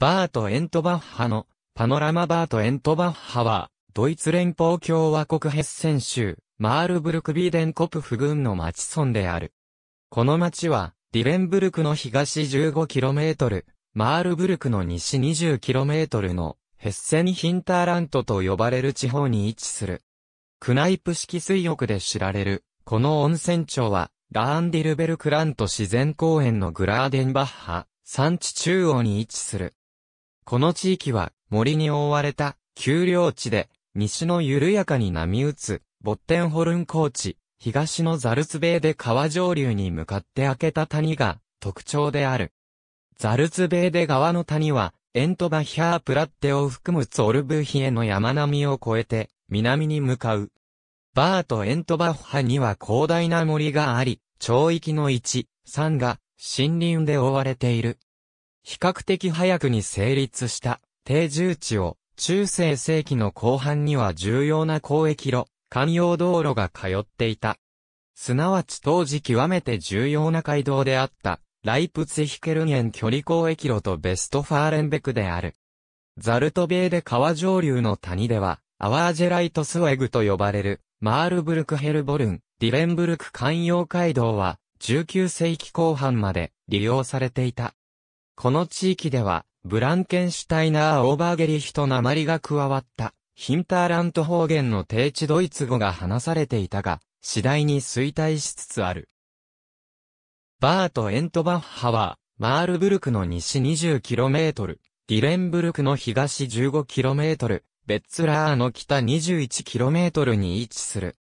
バート・エントバッハの、パノラマ・バート・エントバッハは、ドイツ連邦共和国ヘッセン州、マールブルク・ビーデンコプフ郡の町村である。この町は、ディレンブルクの東 15km、マールブルクの西 20km の、ヘッセン・ヒンターラントと呼ばれる地方に位置する。クナイプ式水浴で知られる、この温泉町は、ラーンディルベルクラント自然公園のグラーデンバッハ、産地中央に位置する。この地域は森に覆われた丘陵地で、西の緩やかに波打つ、ボッテンホルン高地、東のザルツベーで川上流に向かって開けた谷が特徴である。ザルツベーで川の谷は、エントバヒャープラッテを含むツォルブヒエの山並みを越えて、南に向かう。バーとエントバッハには広大な森があり、町域の1、3が森林で覆われている。比較的早くに成立した定住地を中世世紀の後半には重要な交易路、関用道路が通っていた。すなわち当時極めて重要な街道であった、ライプツヒケルゲン距離交易路とベストファーレンベクである。ザルトベーで川上流の谷では、アワージェライトスウェグと呼ばれる、マールブルクヘルボルン、ディレンブルク関用街道は、19世紀後半まで利用されていた。この地域では、ブランケンシュタイナー・オーバーゲリヒと鉛が加わった、ヒンターラント方言の低地ドイツ語が話されていたが、次第に衰退しつつある。バート・エントバッハは、マールブルクの西 20km、ディレンブルクの東 15km、ベッツラーの北 21km に位置する。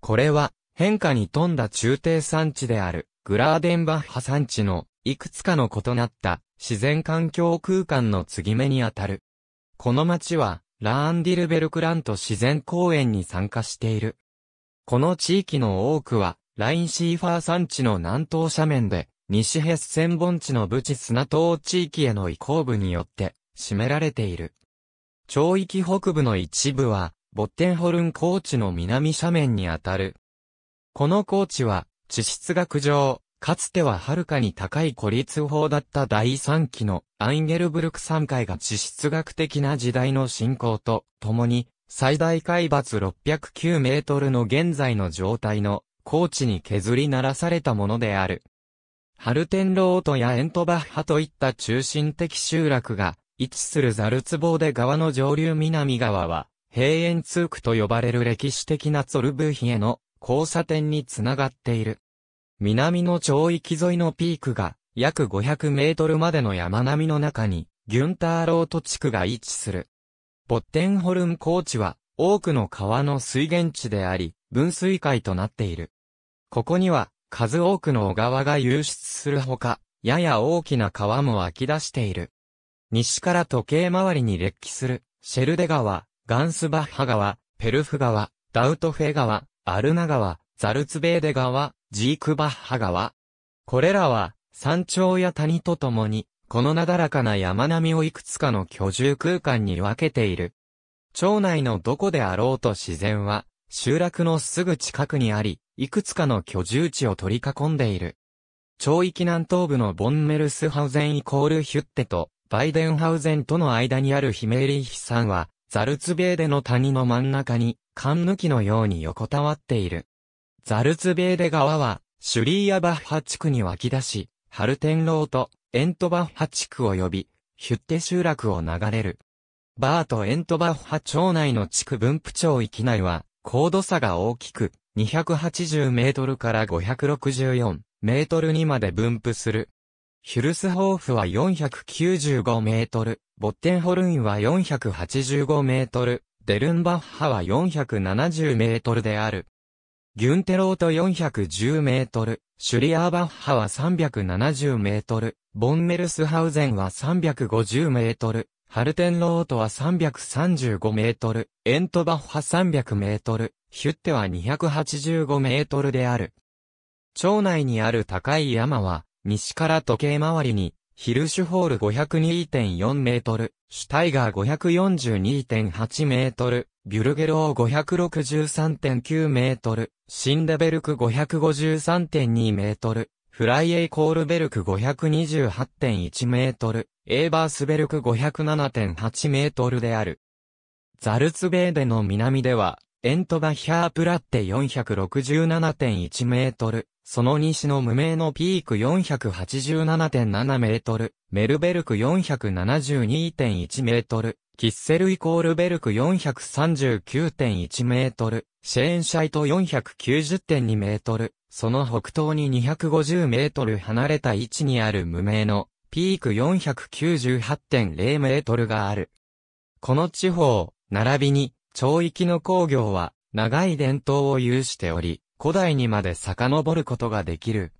これは、変化に富んだ中低山地である、グラーデンバッハ山地の、いくつかの異なった、自然環境空間の継ぎ目にあたる。この町は、ラーンディルベルクラント自然公園に参加している。この地域の多くは、ラインシーファー山地の南東斜面で、西ヘッセン盆地のブチ砂島地域への移行部によって、占められている。町域北部の一部は、ボッテンホルン高地の南斜面にあたる。この高地は、地質学上、かつては遥かに高い孤立法だった第3期のアインゲルブルク3回が地質学的な時代の進行とともに、最大海抜609メートルの現在の状態の高地に削りならされたものである。ハルテンロートやエントバッハといった中心的集落が位置するザルツボーデ川の上流南側は、平円通区と呼ばれる歴史的なツォルブーヒへの交差点につながっている。南の町域沿いのピークが、約500メートルまでの山並みの中に、ギュンターロート地区が位置する。ボッテンホルン高地は、多くの川の水源地であり、分水海となっている。ここには、数多くの小川が流出するほか、やや大きな川も湧き出している。西から時計回りに列記する、シェルデ川、ガンスバッハ川、ペルフ川、ダウトフェ川、アルナ川、ザルツベーデ川、ジークバッハ川。これらは、山頂や谷とともに、このなだらかな山並みをいくつかの居住空間に分けている。町内のどこであろうと自然は、集落のすぐ近くにあり、いくつかの居住地を取り囲んでいる。町域南東部のボンメルスハウゼンイコールヒュッテと、バイデンハウゼンとの間にあるヒメーリヒ山は、ザルツベーデの谷の真ん中に、カンヌキのように横たわっている。ザルツベーレ川は、シュリーヤバッハ地区に湧き出し、ハルテンローとエントバッハ地区及び、ヒュッテ集落を流れる。バーとエントバッハ町内の地区分布町域内は、高度差が大きく、280メートルから564メートルにまで分布する。ヒュルスホーフは495メートル、ボッテンホルインは485メートル、デルンバッハは470メートルである。ギュンテロート410メートル、シュリアーバッハは370メートル、ボンメルスハウゼンは350メートル、ハルテンロートは335メートル、エントバッハ300メートル、ヒュッテは285メートルである。町内にある高い山は、西から時計回りにヒルシュホール502.4メートル、シュタイガー542.8メートル、ビュルゲロー563.9メートル、シンデベルク553.2メートル、フライエイコールベルク528.1メートル、エーバースベルク507.8メートルである。ザルツベーデの南では、エントバヒャープラッテ467.1メートル、その西の無名のピーク487.7メートル、メルベルク472.1メートル、キッセルイコールベルク439.1メートル、シェーンシャイト490.2メートル、その北東に250メートル離れた位置にある無名のピーク498.0メートルがある。この地方、並びに、町域の工業は、長い伝統を有しており、古代にまで遡ることができる。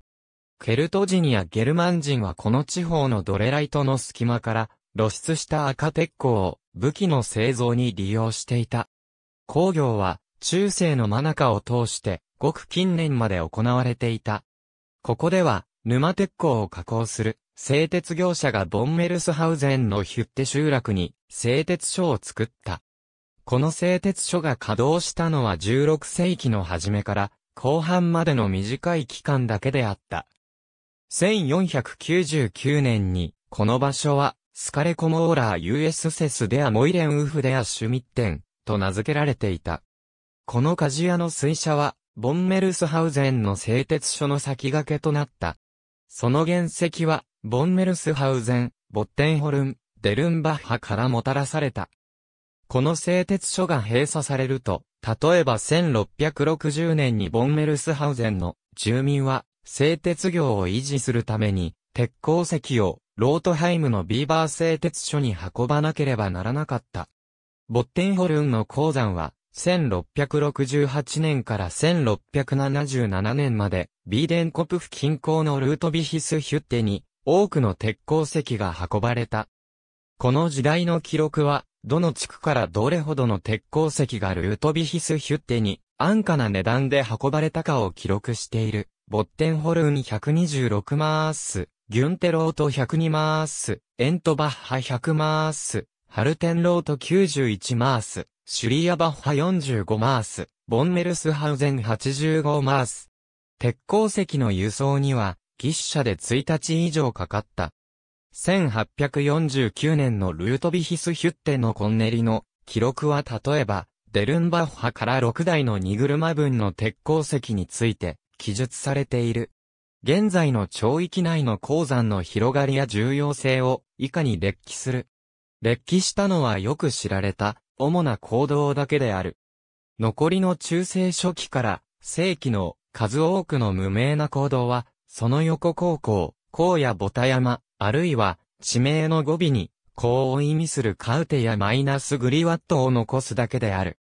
ケルト人やゲルマン人はこの地方のドレライトの隙間から露出した赤鉄鋼を武器の製造に利用していた。工業は中世のマナカを通してごく近年まで行われていた。ここでは沼鉄鋼を加工する製鉄業者がボンメルスハウゼンのヒュッテ集落に製鉄所を作った。この製鉄所が稼働したのは16世紀の初めから後半までの短い期間だけであった。1499年に、この場所は、スカレコモーラー US セスデアモイレンウフデアシュミッテン、と名付けられていた。この鍛冶屋の水車は、ボンメルスハウゼンの製鉄所の先駆けとなった。その原石は、ボンメルスハウゼン、ボッテンホルン、デルンバッハからもたらされた。この製鉄所が閉鎖されると、例えば1660年にボンメルスハウゼンの住民は製鉄業を維持するために鉄鉱石をロートハイムのビーバー製鉄所に運ばなければならなかった。ボッテンホルンの鉱山は1668年から1677年までビーデンコプフ近郊のルートビヒスヒュッテに多くの鉄鉱石が運ばれた。この時代の記録はどの地区からどれほどの鉄鉱石がルートビヒスヒュッテに安価な値段で運ばれたかを記録している、ボッテンホルン126マース、ギュンテロート102マース、エントバッハ100マース、ハルテンロート91マース、シュリアバッハ45マース、ボンメルスハウゼン85マース。鉄鉱石の輸送には、ギッシャで1日以上かかった。1849年のルートビヒスヒュッテのコンネリの記録は例えば、デルンバッハから6台の荷車分の鉄鉱石について記述されている。現在の町域内の鉱山の広がりや重要性を以下に列記する。列記したのはよく知られた主な行動だけである。残りの中世初期から世紀の数多くの無名な行動は、その横高校、荒野ボタ山、あるいは、地名の語尾に、こうを意味するカウテやマイナスグリワットを残すだけである。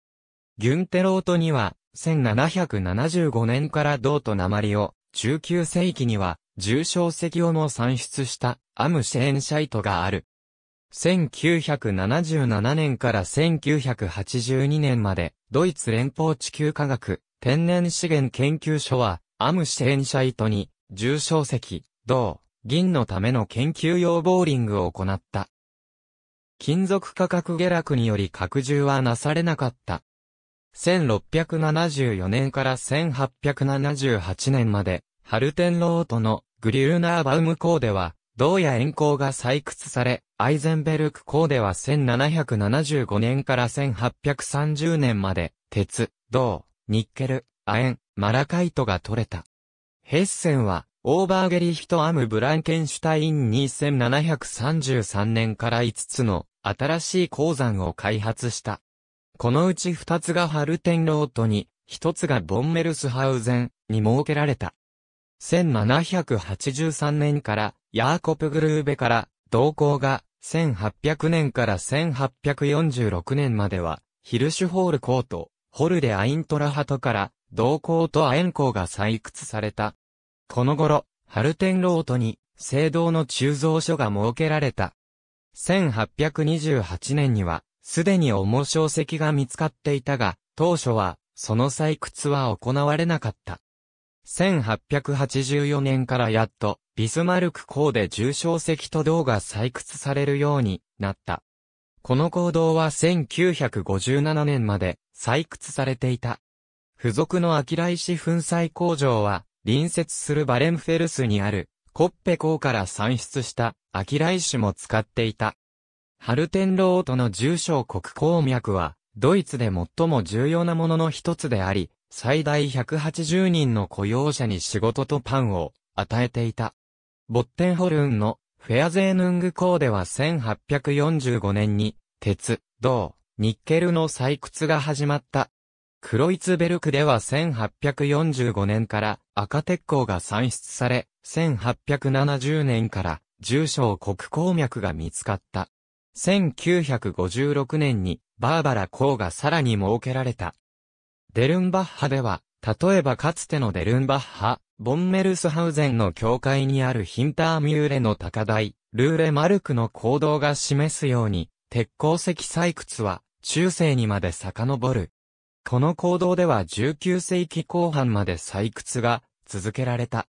ギュンテロートには、1775年から銅と鉛を、19世紀には、重症石をも産出したアムシェーンシャイトがある。1977年から1982年まで、ドイツ連邦地球科学天然資源研究所は、アムシェーンシャイトに、重症石、銅、銀のための研究用ボーリングを行った。金属価格下落により拡充はなされなかった。1674年から1878年まで、ハルテンロートのグリューナーバウム港では、銅や塩鉱が採掘され、アイゼンベルク港では1775年から1830年まで、鉄、銅、ニッケル、亜鉛、マラカイトが取れた。ヘッセンは、オーバーゲリヒト・アム・ブランケンシュタイン2733年から5つの新しい鉱山を開発した。このうち2つがハルテンロートに、1つがボンメルスハウゼンに設けられた。1783年からヤーコプグルーベから同行が1800年から1846年まではヒルシュホールコート、ホルデ・アイントラハトから同行とアエンコが採掘された。この頃、ハルテンロートに、聖堂の鋳造所が設けられた。1828年には、すでに重小石が見つかっていたが、当初は、その採掘は行われなかった。1884年からやっと、ビスマルク港で重小石と銅が採掘されるようになった。この行動は1957年まで採掘されていた。付属のアキラ石粉砕工場は隣接するバレンフェルスにあるコッペ港から産出したアキライ種も使っていた。ハルテンロートの重症国鉱脈はドイツで最も重要なものの一つであり、最大180人の雇用者に仕事とパンを与えていた。ボッテンホルンのフェアゼーヌング港では1845年に鉄、銅、ニッケルの採掘が始まった。クロイツベルクでは1845年から赤鉄鋼が産出され、1870年から重症国鉱脈が見つかった。1956年にバーバラ鉱がさらに設けられた。デルンバッハでは、例えばかつてのデルンバッハ、ボンメルスハウゼンの境界にあるヒンターミューレの高台、ルーレマルクの行動が示すように、鉄鉱石採掘は中世にまで遡る。この行動では19世紀後半まで採掘が続けられた。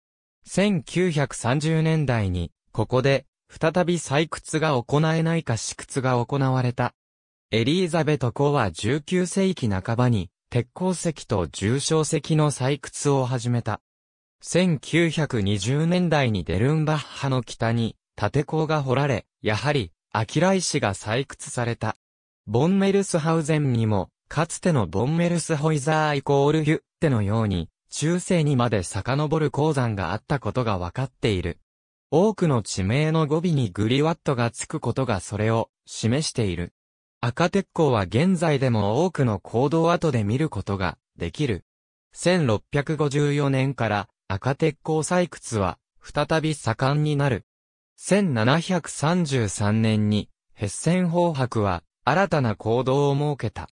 1930年代に、ここで、再び採掘が行えないか試掘が行われた。エリーザベト公は19世紀半ばに、鉄鉱石と重症石の採掘を始めた。1920年代にデルンバッハの北に、縦鉱が掘られ、やはり、アキライ石が採掘された。ボンメルスハウゼンにも、かつてのボンメルスホイザーイコールヒュッテのように、中世にまで遡る鉱山があったことが分かっている。多くの地名の語尾にグリワットがつくことがそれを示している。赤鉄鋼は現在でも多くの行動跡で見ることができる。1654年から赤鉄鋼採掘は再び盛んになる。1733年にヘッセン方白は新たな行動を設けた。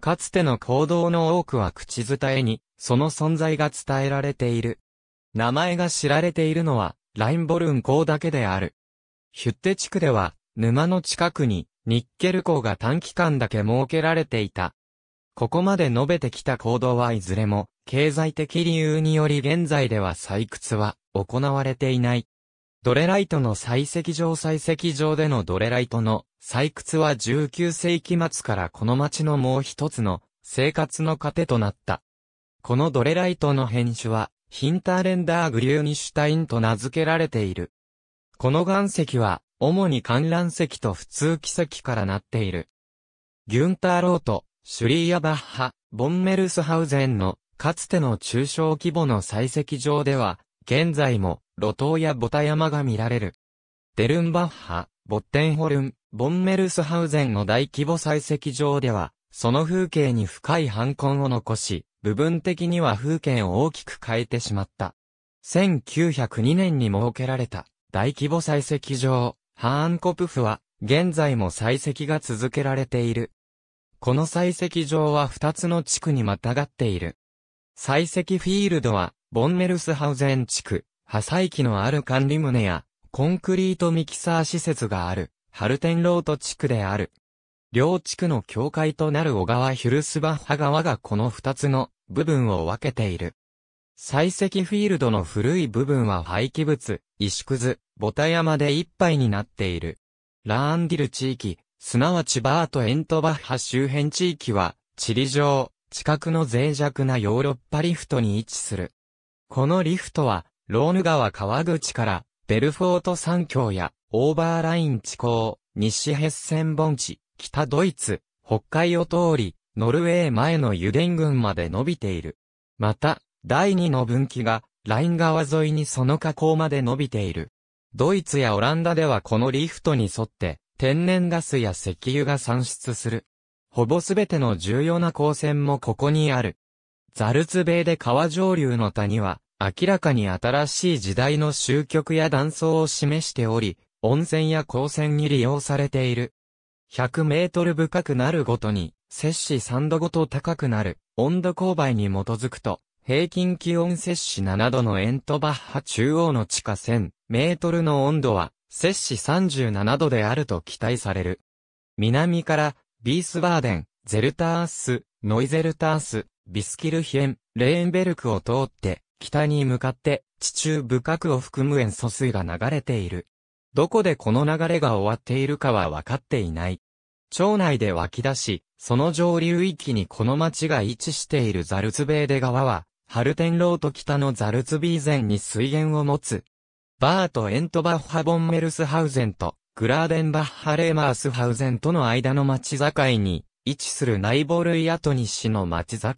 かつての行動の多くは口伝えに、その存在が伝えられている。名前が知られているのは、ラインボルン港だけである。ヒュッテ地区では、沼の近くに、ニッケル港が短期間だけ設けられていた。ここまで述べてきた行動はいずれも、経済的理由により現在では採掘は行われていない。ドレライトの採石場採石場でのドレライトの採掘は19世紀末からこの町のもう一つの生活の糧となった。このドレライトの変種は、ヒンターレンダーグリューニシュタインと名付けられている。この岩石は、主に観覧石と普通奇石からなっている。ギュンターロート、シュリーヤバッハ、ボンメルスハウゼンの、かつての中小規模の採石場では、現在も、路頭やボタ山が見られる。デルンバッハ、ボッテンホルン、ボンメルスハウゼンの大規模採石場では、その風景に深い反根を残し、部分的には風景を大きく変えてしまった。1902年に設けられた大規模採石場、ハーンコプフは、現在も採石が続けられている。この採石場は2つの地区にまたがっている。採石フィールドは、ボンメルスハウゼン地区、破砕機のある管理棟や、コンクリートミキサー施設がある、ハルテンロート地区である。両地区の境界となる小川ヒュルスバッハ川がこの二つの部分を分けている。採石フィールドの古い部分は廃棄物、石くず、ボタ山で一杯になっている。ラーンディル地域、すなわちバート・エントバッハ周辺地域は、地理上、近くの脆弱なヨーロッパリフトに位置する。このリフトは、ローヌ川川口からベルフォート三峡や、オーバーライン地高、西ヘッセン盆地、北ドイツ、北海を通り、ノルウェー前の油田群まで伸びている。また、第二の分岐が、ライン川沿いにその河口まで伸びている。ドイツやオランダではこのリフトに沿って、天然ガスや石油が産出する。ほぼすべての重要な光線もここにある。ザルツベーで川上流の谷は、明らかに新しい時代の終局や断層を示しており、温泉や光線に利用されている。100メートル深くなるごとに、摂氏3度ごと高くなる、温度勾配に基づくと、平均気温摂氏7度のエントバッハ中央の地下1000メートルの温度は、摂氏37度であると期待される。南から、ビースバーデン、ゼルタース、ノイゼルタース、ビスキルヒエン、レーンベルクを通って、北に向かって地中深くを含む塩素水が流れている。どこでこの流れが終わっているかは分かっていない。町内で湧き出し、その上流域にこの町が位置しているザルツベーデ川は、ハルテンロート北のザルツビーゼンに水源を持つ。バート・エントバッハ・ボンメルスハウゼンと、グラーデンバッハ・レーマースハウゼンとの間の町境に、位置するナイボルイアトニ市の町境。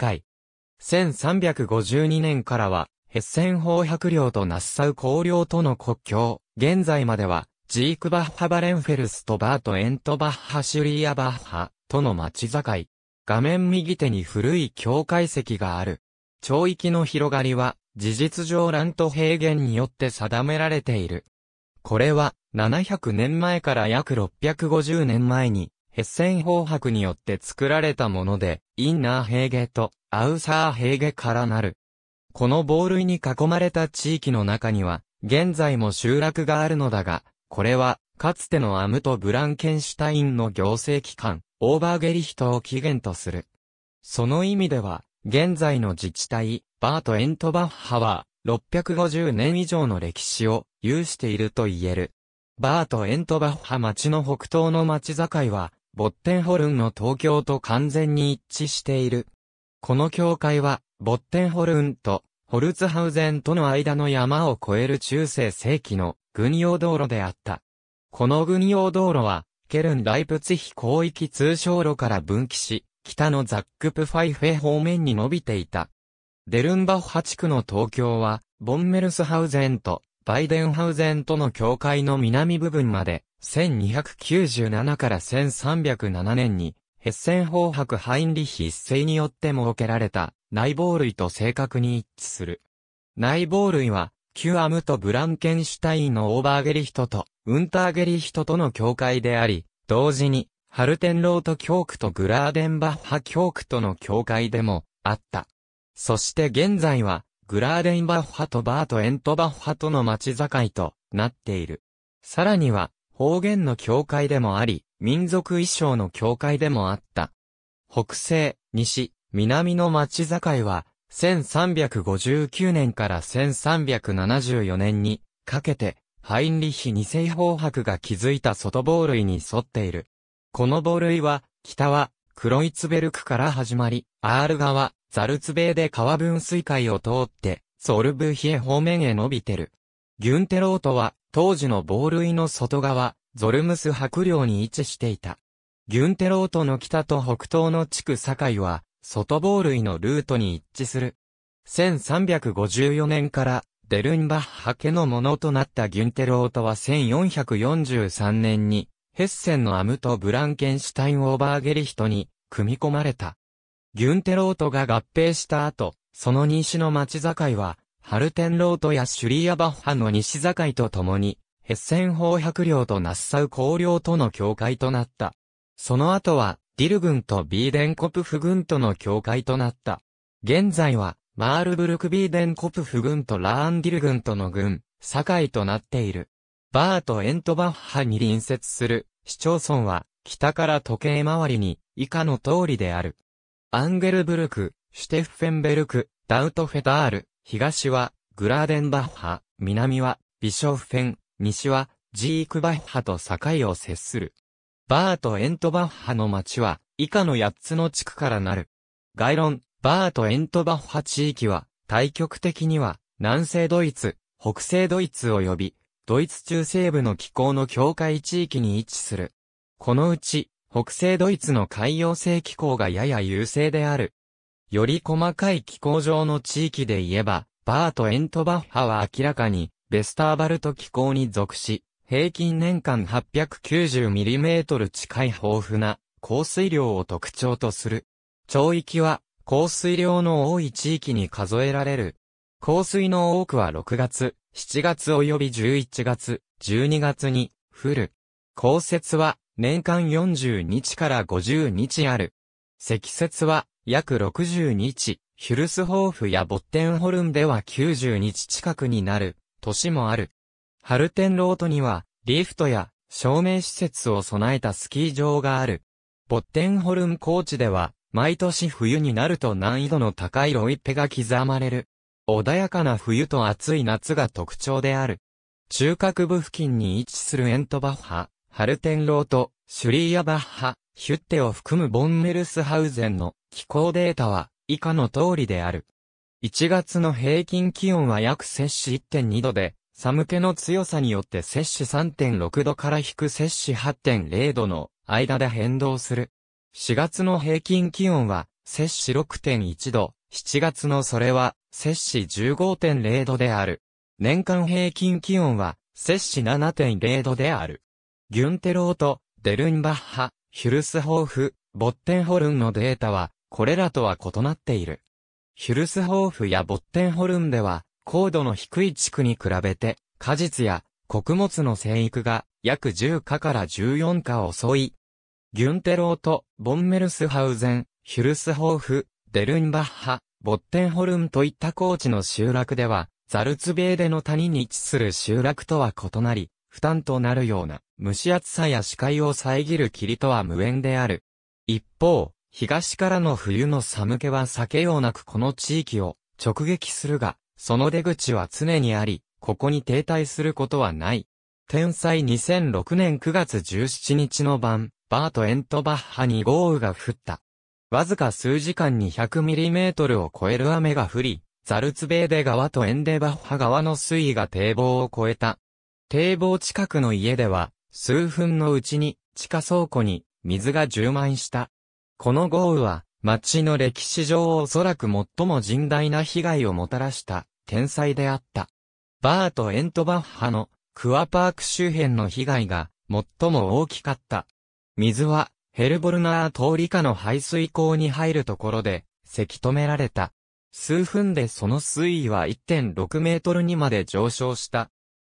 1352年からは、ヘッセン法白領とナッサウ公領との国境、現在までは、ジークバッハバレンフェルスとバートエントバッハシュリーアバッハとの町境。画面右手に古い境界石がある。町域の広がりは、事実上乱と平原によって定められている。これは、700年前から約650年前に、ヘッセン法白によって作られたもので、インナーヘーゲとアウサーヘーゲからなる。この防類に囲まれた地域の中には、現在も集落があるのだが、これは、かつてのアムとブランケンシュタインの行政機関、オーバーゲリヒトを起源とする。その意味では、現在の自治体、バート・エントバッハは、650年以上の歴史を有していると言える。バート・エントバッハ町の北東の町境は、ボッテンホルンの東京と完全に一致している。この教会は、ボッテンホルンとホルツハウゼンとの間の山を越える中世世紀の軍用道路であった。この軍用道路は、ケルン・ライプツヒ広域通商路から分岐し、北のザックプファイフェ方面に伸びていた。デルンバッハ地区の東京は、ボンメルスハウゼンとバイデンハウゼンとの境界の南部分まで、1297から1307年に、ヘッセンホーハク・ハインリヒ一世によって設けられた、内棒類と正確に一致する。内棒類は、キュアムとブランケンシュタインのオーバーゲリヒトと、ウンターゲリヒトとの境界であり、同時に、ハルテンロート教区とグラーデンバッハ教区との境界でも、あった。そして現在は、グラーデンバッハとバートエントバッハとの町境となっている。さらには、方言の境界でもあり、民族衣装の境界でもあった。北西、西、南の町境は、1359年から1374年にかけて、ハインリヒ二世法伯が築いた外防類に沿っている。この防類は、北は、クロイツベルクから始まり、アール川、ザルツベーで川分水海を通って、ソルブヒエ方面へ伸びてる。ギュンテロートは、当時の防類の外側、ゾルムス白領に位置していた。ギュンテロートの北と北東の地区境は、外棒類のルートに一致する。1354年からデルンバッハ家のものとなったギュンテロートは1443年にヘッセンのアムとブランケンシュタイン・オーバーゲリヒトに組み込まれた。ギュンテロートが合併した後、その西の町境は、ハルテンロートやシュリーアバッハの西境と共に、ヘッセン方百領とナッサウ公領との境界となった。その後は、ディル軍とビーデンコプフ軍との境界となった。現在は、マールブルクビーデンコプフ軍とラーンディル軍との軍、境となっている。バーとエントバッハに隣接する市町村は、北から時計回りに、以下の通りである。アンゲルブルク、シュテッフェンベルク、ダウトフェタール、東は、グラーデンバッハ、南は、ビショフェン、西は、ジークバッハと境を接する。バート・エントバッハの町は、以下の8つの地区からなる。概論、バート・エントバッハ地域は、対極的には、南西ドイツ、北西ドイツ及び、ドイツ中西部の気候の境界地域に位置する。このうち、北西ドイツの海洋性気候がやや優勢である。より細かい気候上の地域で言えば、バート・エントバッハは明らかに、ベスターバルト気候に属し、平均年間 890mm 近い豊富な降水量を特徴とする。潮域は降水量の多い地域に数えられる。降水の多くは6月、7月及び11月、12月に降る。降雪は年間40日から50日ある。積雪は約60日、ヒュルスホーフやボッテンホルンでは90日近くになる、年もある。ハルテンロートには、リフトや照明施設を備えたスキー場がある。ボッテンホルム高地では、毎年冬になると難易度の高いロイペが刻まれる。穏やかな冬と暑い夏が特徴である。中核部付近に位置するエントバッハ、ハルテンロート、シュリーヤバッハ、ヒュッテを含むボンメルスハウゼンの気候データは以下の通りである。1月の平均気温は約摂氏1.2度で、寒気の強さによって摂氏3.6度から低摂氏8.0度の間で変動する。4月の平均気温は摂氏6.1度、7月のそれは摂氏15.0度である。年間平均気温は摂氏7.0度である。ギュンテロート、デルンバッハ、ヒュルスホーフ、ボッテンホルンのデータはこれらとは異なっている。ヒュルスホーフやボッテンホルンでは高度の低い地区に比べて、果実や穀物の生育が約10価から14価遅い。ギュンテローとボンメルスハウゼン、ヒュルスホーフ、デルンバッハ、ボッテンホルンといった高地の集落では、ザルツベーデの谷に位置する集落とは異なり、負担となるような蒸し暑さや視界を遮る霧とは無縁である。一方、東からの冬の寒気は避けようなくこの地域を直撃するが、その出口は常にあり、ここに停滞することはない。天災2006年9月17日の晩、バート・エントバッハに豪雨が降った。わずか数時間に1 0 0トルを超える雨が降り、ザルツベーデ川とエンデバッハ川の水位が堤防を超えた。堤防近くの家では、数分のうちに、地下倉庫に、水が充満した。この豪雨は、町の歴史上おそらく最も甚大な被害をもたらした天才であった。バート・エントバッハのクアパーク周辺の被害が最も大きかった。水はヘルボルナー通り下の排水溝に入るところでせき止められた。数分でその水位は1.6メートルにまで上昇した。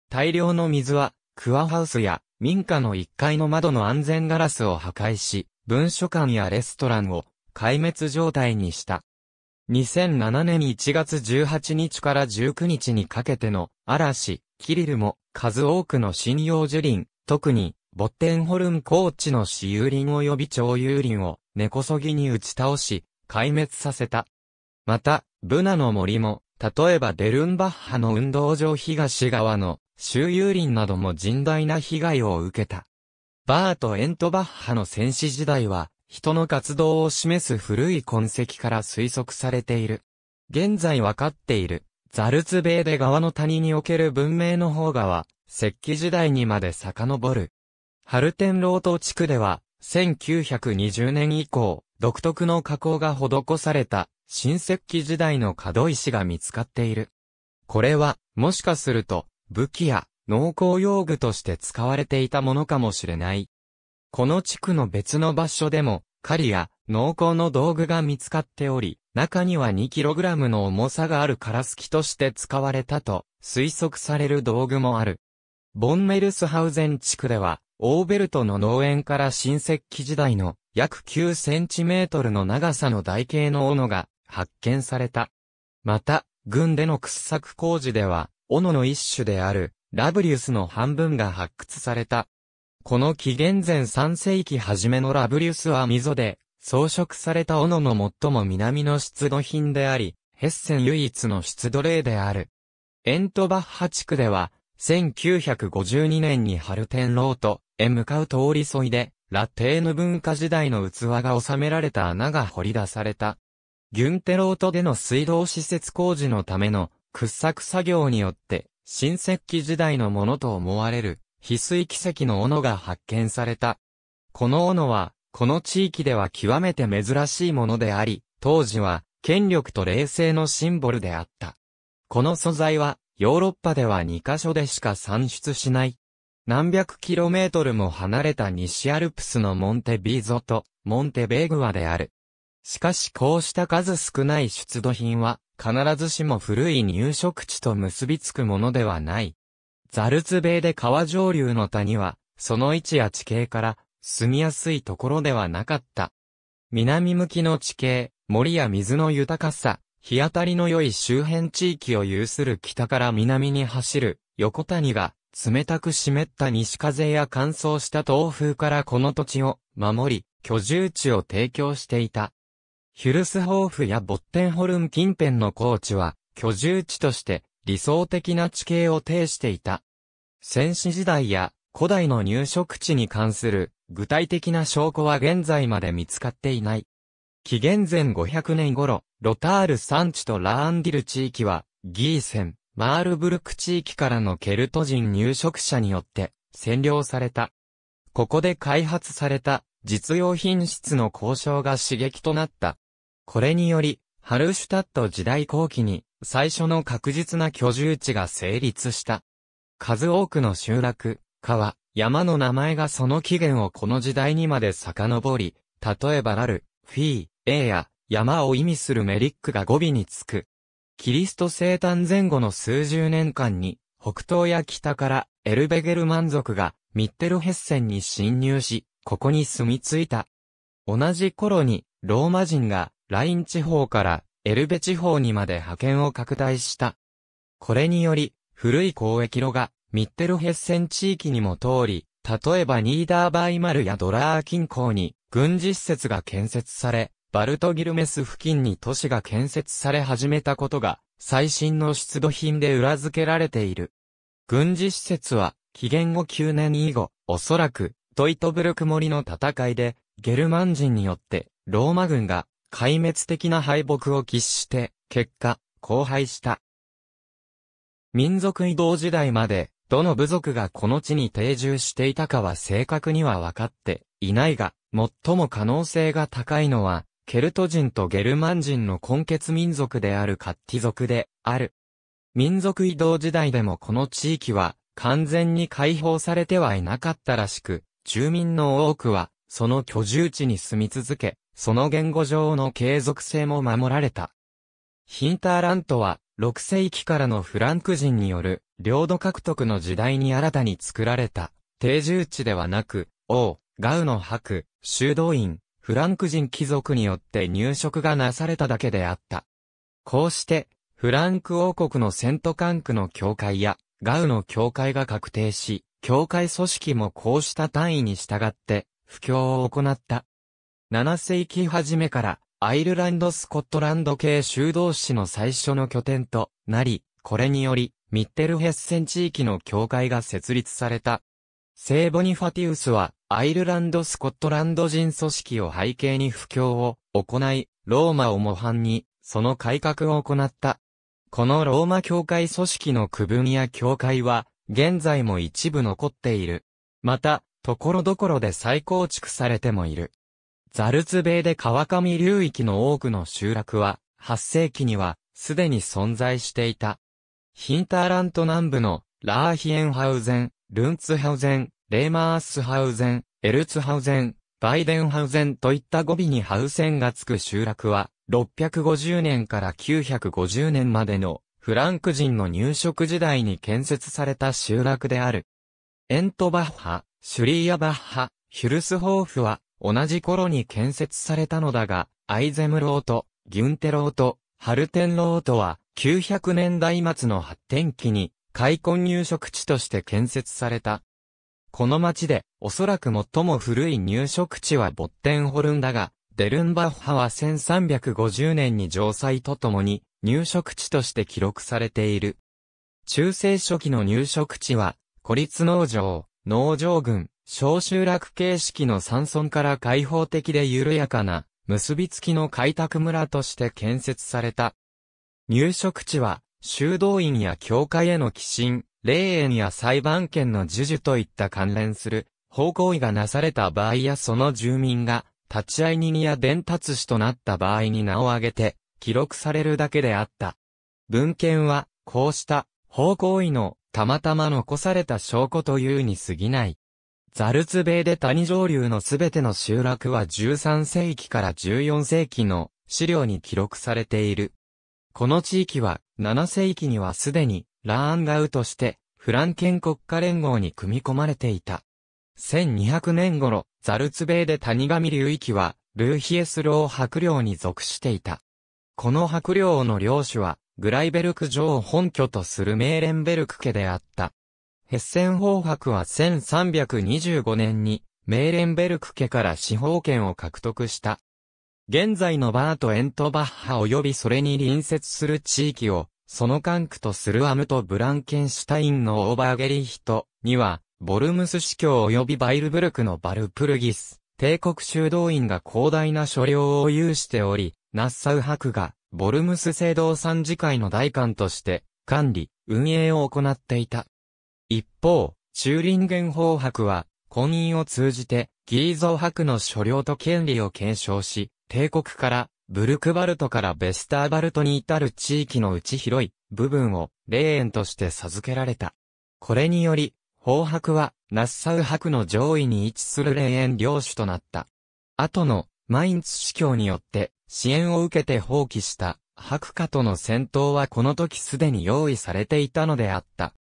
大量の水はクアハウスや民家の1階の窓の安全ガラスを破壊し、文書館やレストランを壊滅状態にした。2007年1月18日から19日にかけての嵐、キリルも数多くの針葉樹林、特にボッテンホルン高地の私有林及び超有林を根こそぎに打ち倒し、壊滅させた。また、ブナの森も、例えばデルンバッハの運動場東側の周遊林なども甚大な被害を受けた。バーとエントバッハの戦死時代は、人の活動を示す古い痕跡から推測されている。現在わかっている、ザルツベーデ川の谷における文明の方がは、石器時代にまで遡る。ハルテンロート地区では、1920年以降、独特の加工が施された、新石器時代の角石が見つかっている。これは、もしかすると、武器や農耕用具として使われていたものかもしれない。この地区の別の場所でも、狩りや農耕の道具が見つかっており、中には 2kg の重さがあるカラスキとして使われたと推測される道具もある。ボンメルスハウゼン地区では、オーベルトの農園から新石器時代の約9センチメートルの長さの台形の斧が発見された。また、軍での掘削工事では、斧の一種であるラブリウスの半分が発掘された。この紀元前3世紀初めのラブリュスは溝で、装飾された斧の最も南の出土品であり、ヘッセン唯一の出土例である。エントバッハ地区では、1952年にハルテンロートへ向かう通り沿いで、ラテーヌ文化時代の器が収められた穴が掘り出された。ギュンテロートでの水道施設工事のための掘削作業によって、新石器時代のものと思われる翡翠奇跡の斧が発見された。この斧は、この地域では極めて珍しいものであり、当時は、権力と冷静のシンボルであった。この素材は、ヨーロッパでは2カ所でしか産出しない。何百キロメートルも離れた西アルプスのモンテビーゾと、モンテベーグアである。しかしこうした数少ない出土品は、必ずしも古い入植地と結びつくものではない。ザルツベーで川上流の谷は、その位置や地形から、住みやすいところではなかった。南向きの地形、森や水の豊かさ、日当たりの良い周辺地域を有する北から南に走る横谷が冷たく湿った西風や乾燥した東風からこの土地を守り居住地を提供していた。ヒュルスホーフやボッテンホルン近辺の高地は居住地として理想的な地形を呈していた。戦死時代や古代の入植地に関する具体的な証拠は現在まで見つかっていない。紀元前500年頃、ロタール山地とラーンディル地域は、ギーセン、マールブルク地域からのケルト人入植者によって占領された。ここで開発された実用品質の交渉が刺激となった。これにより、ハルシュタット時代後期に最初の確実な居住地が成立した。数多くの集落、川、山の名前がその起源をこの時代にまで遡り、例えばラル、フィー、エーや山を意味するメリックが語尾につく。キリスト生誕前後の数十年間に、北東や北からエルベゲル満族がミッテルヘッセンに侵入し、ここに住み着いた。同じ頃に、ローマ人がライン地方からエルベ地方にまで派遣を拡大した。これにより、古い交易路がミッテルヘッセン地域にも通り、例えばニーダーバイマルやドラー近郊に軍事施設が建設され、バルトギルメス付近に都市が建設され始めたことが、最新の出土品で裏付けられている。軍事施設は、紀元後9年以後、おそらく、ドイトブルク森の戦いで、ゲルマン人によって、ローマ軍が壊滅的な敗北を喫して、結果、荒廃した。民族移動時代まで、どの部族がこの地に定住していたかは正確には分かっていないが、最も可能性が高いのは、ケルト人とゲルマン人の根血民族であるカッティ族である。民族移動時代でもこの地域は完全に解放されてはいなかったらしく、住民の多くはその居住地に住み続け、その言語上の継続性も守られた。ヒンターラントは、6世紀からのフランク人による領土獲得の時代に新たに作られた、定住地ではなく、王、ガウの白修道院、フランク人貴族によって入植がなされただけであった。こうして、フランク王国のセントカンクの教会や、ガウの教会が確定し、教会組織もこうした単位に従って、布教を行った。7世紀初めから、アイルランド・スコットランド系修道士の最初の拠点となり、これにより、ミッテルヘッセン地域の教会が設立された。聖ボニファティウスは、アイルランド・スコットランド人組織を背景に布教を行い、ローマを模範に、その改革を行った。このローマ教会組織の区分や教会は、現在も一部残っている。また、ところどころで再構築されてもいる。ザルツベイで川上流域の多くの集落は、8世紀には、すでに存在していた。ヒンターラント南部の、ラーヒエンハウゼン、ルンツハウゼン、レーマースハウゼン、エルツハウゼン、バイデンハウゼンといった語尾にハウセンがつく集落は、650年から950年までのフランク人の入植時代に建設された集落である。エントバッハ、シュリーヤバッハ、ヒュルスホーフは同じ頃に建設されたのだが、アイゼムロート、ギュンテロート、ハルテンロートは、900年代末の発展期に、開墾入植地として建設された。この町で、おそらく最も古い入植地はボッテンホルンだが、デルンバッハは1350年に城塞とともに、入植地として記録されている。中世初期の入植地は、孤立農場、農場群、小集落形式の山村から開放的で緩やかな、結びつきの開拓村として建設された。入植地は、修道院や教会への寄進、霊園や裁判権の授受といった関連する、方向位がなされた場合やその住民が、立ち会い人や伝達師となった場合に名を挙げて、記録されるだけであった。文献は、こうした、方向位の、たまたま残された証拠というに過ぎない。ザルツベーデ谷上流のすべての集落は13世紀から14世紀の資料に記録されている。この地域は7世紀にはすでにラーンガウとしてフランケン国家連合に組み込まれていた。1200年頃、ザルツベーデ谷上流域はルーヒエスロー白領に属していた。この白領の領主はグライベルク城を本拠とするメーレンベルク家であった。ヘッセン法白は1325年に、メーレンベルク家から司法権を獲得した。現在のバート・エントバッハ及びそれに隣接する地域を、その管区とするアムト・ブランケンシュタインのオーバーゲリヒトには、ボルムス司教及びバイルブルクのバルプルギス、帝国修道院が広大な所領を有しており、ナッサウ博が、ボルムス聖堂参事会の代官として、管理、運営を行っていた。一方、チューリンゲン法博は、婚姻を通じて、ギーゾー博の所領と権利を継承し、帝国から、ブルクバルトからベスターバルトに至る地域のうち広い部分を霊園として授けられた。これにより、法博はナッサウ博の上位に位置する霊園領主となった。後のマインツ司教によって支援を受けて放棄した白家との戦闘はこの時すでに用意されていたのであった。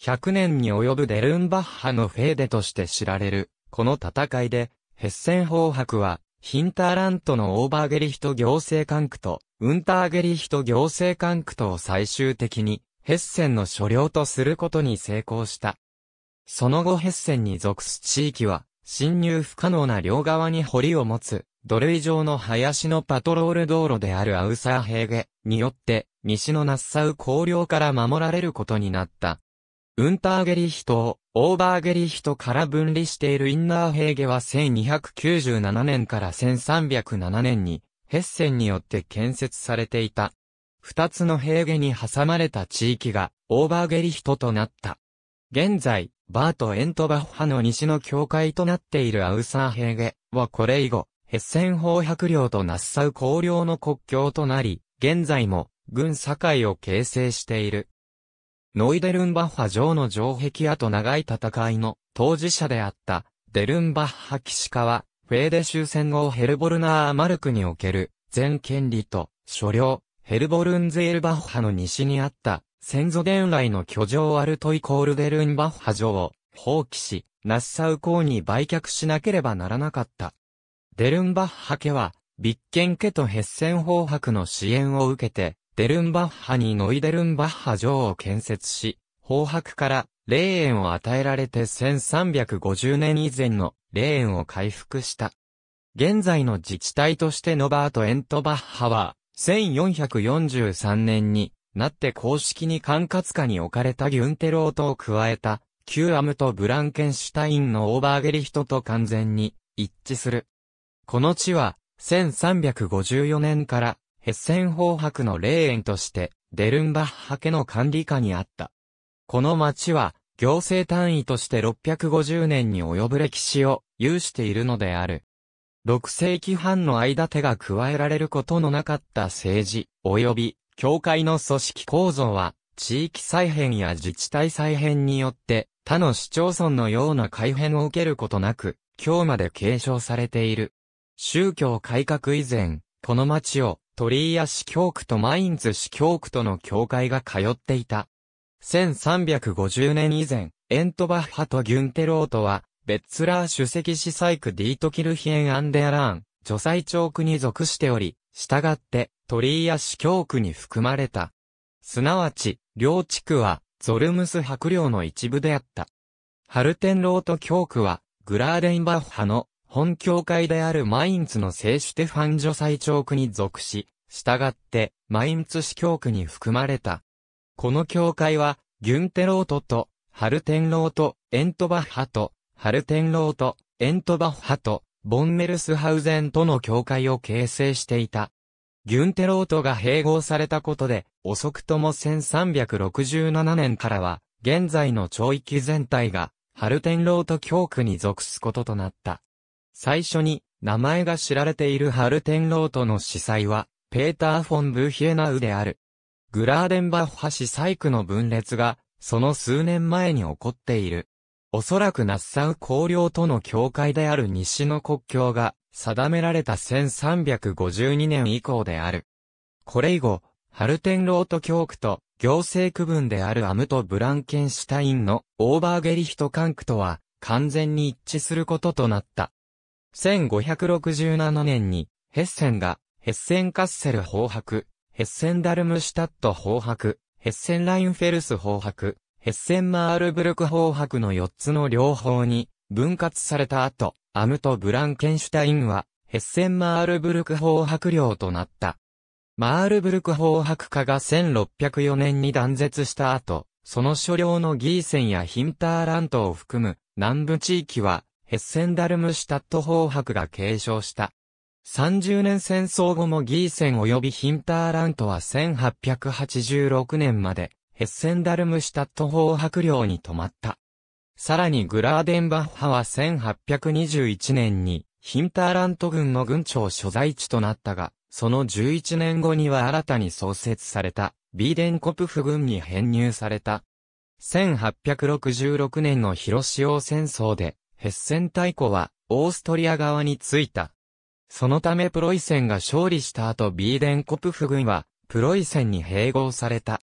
100年に及ぶデルンバッハのフェーデとして知られる、この戦いで、ヘッセン法白は、ヒンターラントのオーバーゲリヒト行政管区と、ウンターゲリヒト行政管区とを最終的に、ヘッセンの所領とすることに成功した。その後ヘッセンに属す地域は、侵入不可能な両側に堀を持つ、土塁上の林のパトロール道路であるアウサーヘーゲによって、西のナッサウ公領から守られることになった。ウンターゲリヒをオーバーゲリヒトから分離しているインナーヘーゲは1297年から1307年に、ヘッセンによって建設されていた。二つのヘーゲに挟まれた地域が、オーバーゲリヒトとなった。現在、バーとエントバッハの西の境界となっているアウサーヘーゲはこれ以後、ヘッセン法百領とナッサウ公領の国境となり、現在も、軍境を形成している。ノイデルンバッハ城の城壁跡長い戦いの当事者であった、デルンバッハ騎家は、フェーデ終戦後ヘルボルナー・マルクにおける、全権利と、所領、ヘルボルンゼールバッハの西にあった、先祖伝来の居城アルトイコールデルンバッハ城を、放棄し、ナッサウ公に売却しなければならなかった。デルンバッハ家は、ビッケン家とヘッセン法伯の支援を受けて、デルンバッハにノイデルンバッハ城を建設し、方伯から霊園を与えられて1350年以前の霊園を回復した。現在の自治体としてノバート・エントバッハは、1443年になって公式に管轄下に置かれたギュンテロートを加えた、キュアムとブランケンシュタインのオーバーゲリヒトと完全に一致する。この地は、1354年からヘッセン法博の霊園として、デルンバッハ家の管理下にあった。この町は、行政単位として650年に及ぶ歴史を有しているのである。6世紀半の間手が加えられることのなかった政治、及び、教会の組織構造は、地域再編や自治体再編によって、他の市町村のような改変を受けることなく、今日まで継承されている。宗教改革以前、この町をトリーア司教区とマインズ司教区との境界が通っていた。1350年以前、エントバッハとギュンテロートは、ベッツラー主席司祭区ディートキルヒエンアンデアラーン、除祭長区に属しており、従って、トリーア司教区に含まれた。すなわち、両地区は、ゾルムス白領の一部であった。ハルテンロート教区は、グラーデンバッハの本教会であるマインツの聖シュテファン女祭長区に属し、従って、マインツ司教区に含まれた。この教会は、ギュンテロートと、ハルテンロート、エントバッハと、ハルテンロート、エントバッハと、ボンメルスハウゼンとの教会を形成していた。ギュンテロートが併合されたことで、遅くとも1367年からは、現在の町域全体が、ハルテンロート教区に属すこととなった。最初に名前が知られているハルテンロートの司祭は、ペーター・フォン・ブーヒエナウである。グラーデンバッハ市細区の分裂が、その数年前に起こっている。おそらくナッサウ公領との境界である西の国境が定められた1352年以降である。これ以後、ハルテンロート教区と行政区分であるアムト・ブランケンシュタインのオーバーゲリヒト管区とは完全に一致することとなった。1567年に、ヘッセンが、ヘッセンカッセル砲白、ヘッセンダルムシュタット砲白、ヘッセンラインフェルス砲白、ヘッセンマールブルク砲白の4つの両方に分割された後、アムとブランケンシュタインは、ヘッセンマールブルク砲白領となった。マールブルク砲白化が1604年に断絶した後、その所領のギーセンやヒンターラントを含む南部地域はヘッセンダルムシュタット法博が継承した。30年戦争後もギーセン及びヒンターラントは1886年までヘッセンダルムシュタット法博領に泊まった。さらにグラーデンバッハは1821年にヒンターラント軍の軍長所在地となったが、その11年後には新たに創設されたビーデンコプフ軍に編入された。1866年の広塩戦争でヘッセン太鼓は、オーストリア側についた。そのためプロイセンが勝利した後ビーデンコプフ軍は、プロイセンに併合された。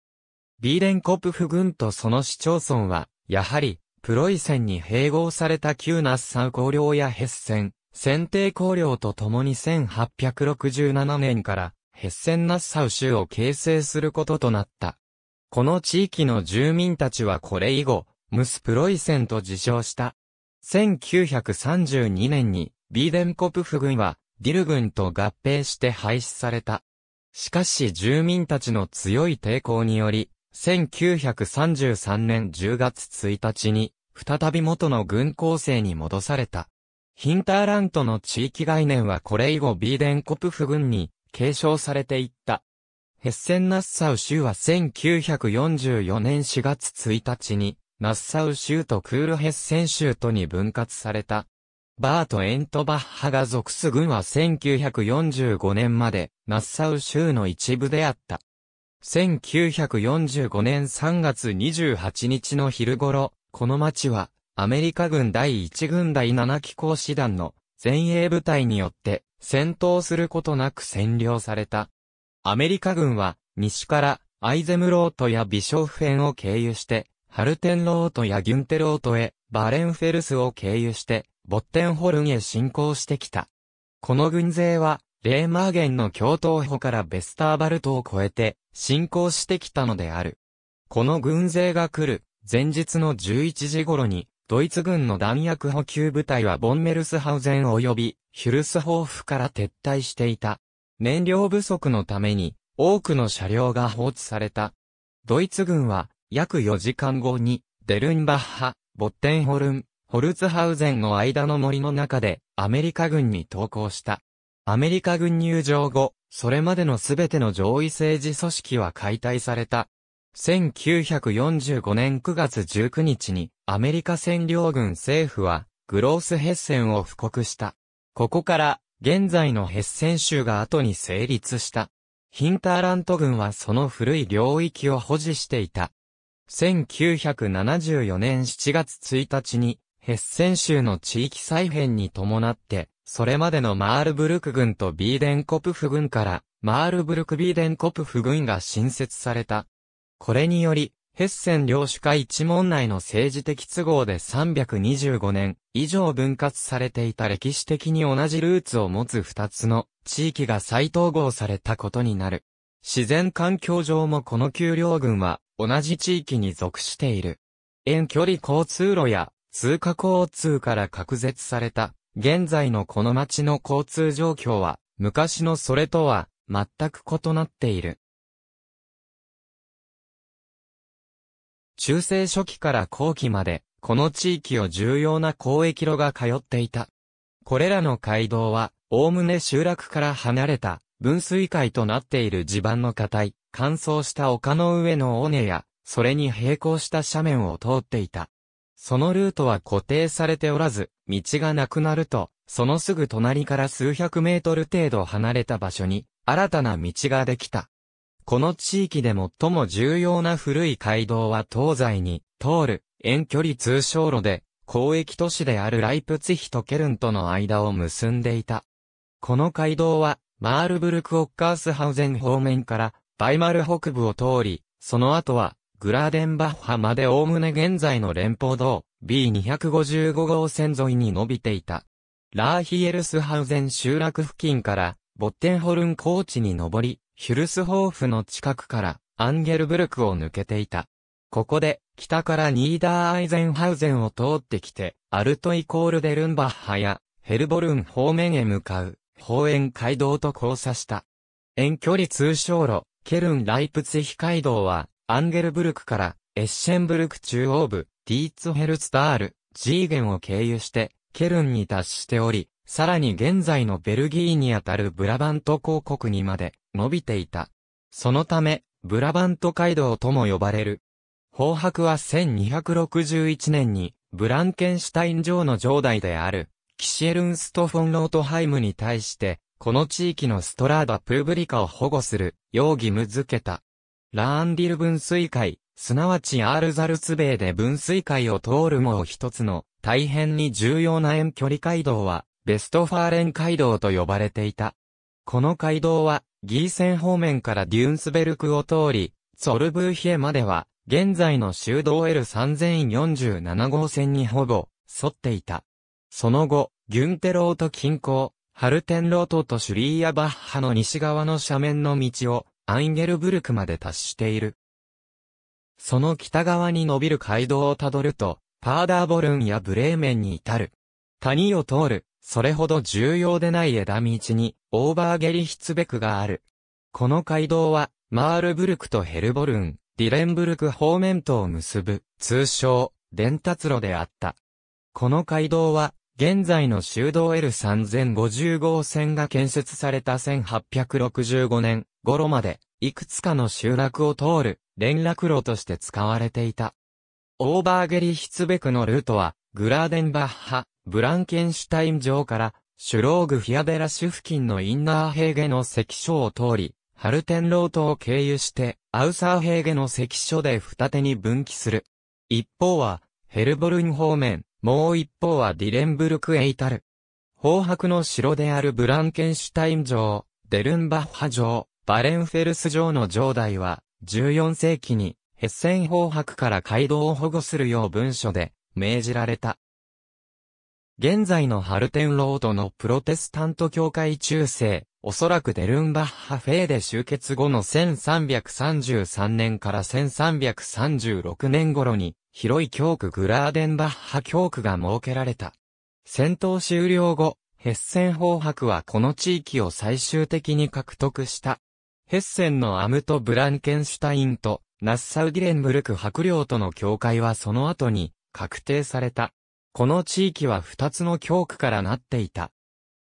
ビーデンコプフ軍とその市町村は、やはり、プロイセンに併合された旧ナッサウ公領やヘッセン、選定公領と共に1867年からヘッセンナッサウ州を形成することとなった。この地域の住民たちはこれ以後、ムスプロイセンと自称した。1932年にビーデンコプフ軍はディル軍と合併して廃止された。しかし住民たちの強い抵抗により、1933年10月1日に、再び元の軍構成に戻された。ヒンターラントの地域概念はこれ以後ビーデンコプフ軍に継承されていった。ヘッセンナッサウ州は1944年4月1日にナッサウ州とクールヘッセン州とに分割された。バート・エントバッハが属す軍は1945年までナッサウ州の一部であった。1945年3月28日の昼頃、この町はアメリカ軍第1軍第7機構師団の前衛部隊によって戦闘することなく占領された。アメリカ軍は西からアイゼムロートやビショフ編を経由してハルテンロートやギュンテロートへ、バレンフェルスを経由して、ボッテンホルンへ侵攻してきた。この軍勢は、レーマーゲンの共闘歩からベスターバルトを越えて、侵攻してきたのである。この軍勢が来る、前日の11時頃に、ドイツ軍の弾薬補給部隊はボンメルスハウゼン及びヒュルスホーフから撤退していた。燃料不足のために多くの車両が放置された。ドイツ軍は約4時間後に、デルンバッハ、ボッテンホルン、ホルツハウゼンの間の森の中で、アメリカ軍に投降した。アメリカ軍入場後、それまでの全ての上位政治組織は解体された。1945年9月19日に、アメリカ占領軍政府は、グロースヘッセンを布告した。ここから、現在のヘッセン州が後に成立した。ヒンターラント軍はその古い領域を保持していた。1974年7月1日に、ヘッセン州の地域再編に伴って、それまでのマールブルク軍とビーデンコプフ軍から、マールブルクビーデンコプフ軍が新設された。これにより、ヘッセン領主化一門内の政治的都合で325年以上分割されていた歴史的に同じルーツを持つ二つの地域が再統合されたことになる。自然環境上もこの丘陵群は同じ地域に属している。遠距離交通路や通過交通から隔絶された現在のこの町の交通状況は昔のそれとは全く異なっている。中世初期から後期までこの地域を重要な交易路が通っていた。これらの街道は、おおむね集落から離れた分水海となっている地盤の硬い、乾燥した丘の上の尾根や、それに並行した斜面を通っていた。そのルートは固定されておらず、道がなくなると、そのすぐ隣から数百メートル程度離れた場所に、新たな道ができた。この地域で最も重要な古い街道は東西に通る遠距離通商路で交易都市であるライプツヒとケルンとの間を結んでいた。この街道はマールブルク・オッカースハウゼン方面から、バイマル北部を通り、その後は、グラーデンバッハまでおおむね現在の連邦道 B255 号線沿いに伸びていた。ラーヒエルスハウゼン集落付近から、ボッテンホルン高地に登り、ヒュルスホーフの近くから、アンゲルブルクを抜けていた。ここで、北からニーダーアイゼンハウゼンを通ってきて、アルトイコールデルンバッハや、ヘルボルン方面へ向かう。方園街道と交差した。遠距離通商路、ケルン・ライプツヒ街道は、アンゲルブルクから、エッシェンブルク中央部、ディーツヘルスタール、ジーゲンを経由して、ケルンに達しており、さらに現在のベルギーにあたるブラバント公国にまで伸びていた。そのため、ブラバント街道とも呼ばれる。方白は1261年に、ブランケンシュタイン城の城代である、キシェルンストフォンロートハイムに対して、この地域のストラーダ・プーブリカを保護する、よう義務付けた。ラーンディル分水会、すなわちアールザルツベイで分水会を通るもう一つの、大変に重要な遠距離街道は、ベストファーレン街道と呼ばれていた。この街道は、ギーセン方面からデューンスベルクを通り、ソルブーヒエまでは、現在の修道 L3047 号線にほぼ、沿っていた。その後、ギュンテロート近郊、ハルテンロートとシュリーヤバッハの西側の斜面の道をアインゲルブルクまで達している。その北側に伸びる街道をたどると、パーダーボルンやブレーメンに至る。谷を通る、それほど重要でない枝道に、オーバーゲリヒツベクがある。この街道は、マールブルクとヘルボルン、ディレンブルク方面とを結ぶ、通称、伝達路であった。この街道は、現在の修道 L3050 号線が建設された1865年頃まで、いくつかの集落を通る連絡路として使われていた。オーバーゲリヒツベクのルートは、グラーデンバッハ、ブランケンシュタイン城から、シュローグフィアデラシュ付近のインナーヘーゲの関所を通り、ハルテンロートを経由して、アウサーヘーゲの関所で二手に分岐する。一方は、ヘルボルン方面、もう一方はディレンブルクエイタル。宝白の城であるブランケンシュタイン城、デルンバッハ城、バレンフェルス城の城代は、14世紀に、ヘッセン宝白から街道を保護するよう文書で、命じられた。現在のハルテンロードのプロテスタント教会中世、おそらくデルンバッハフェーで集結後の1333年から1336年頃に、広い教区グラーデンバッハ教区が設けられた。戦闘終了後、ヘッセン法白はこの地域を最終的に獲得した。ヘッセンのアムト・ブランケンシュタインとナッサウ・ディレンブルク白領との境界はその後に確定された。この地域は二つの教区からなっていた。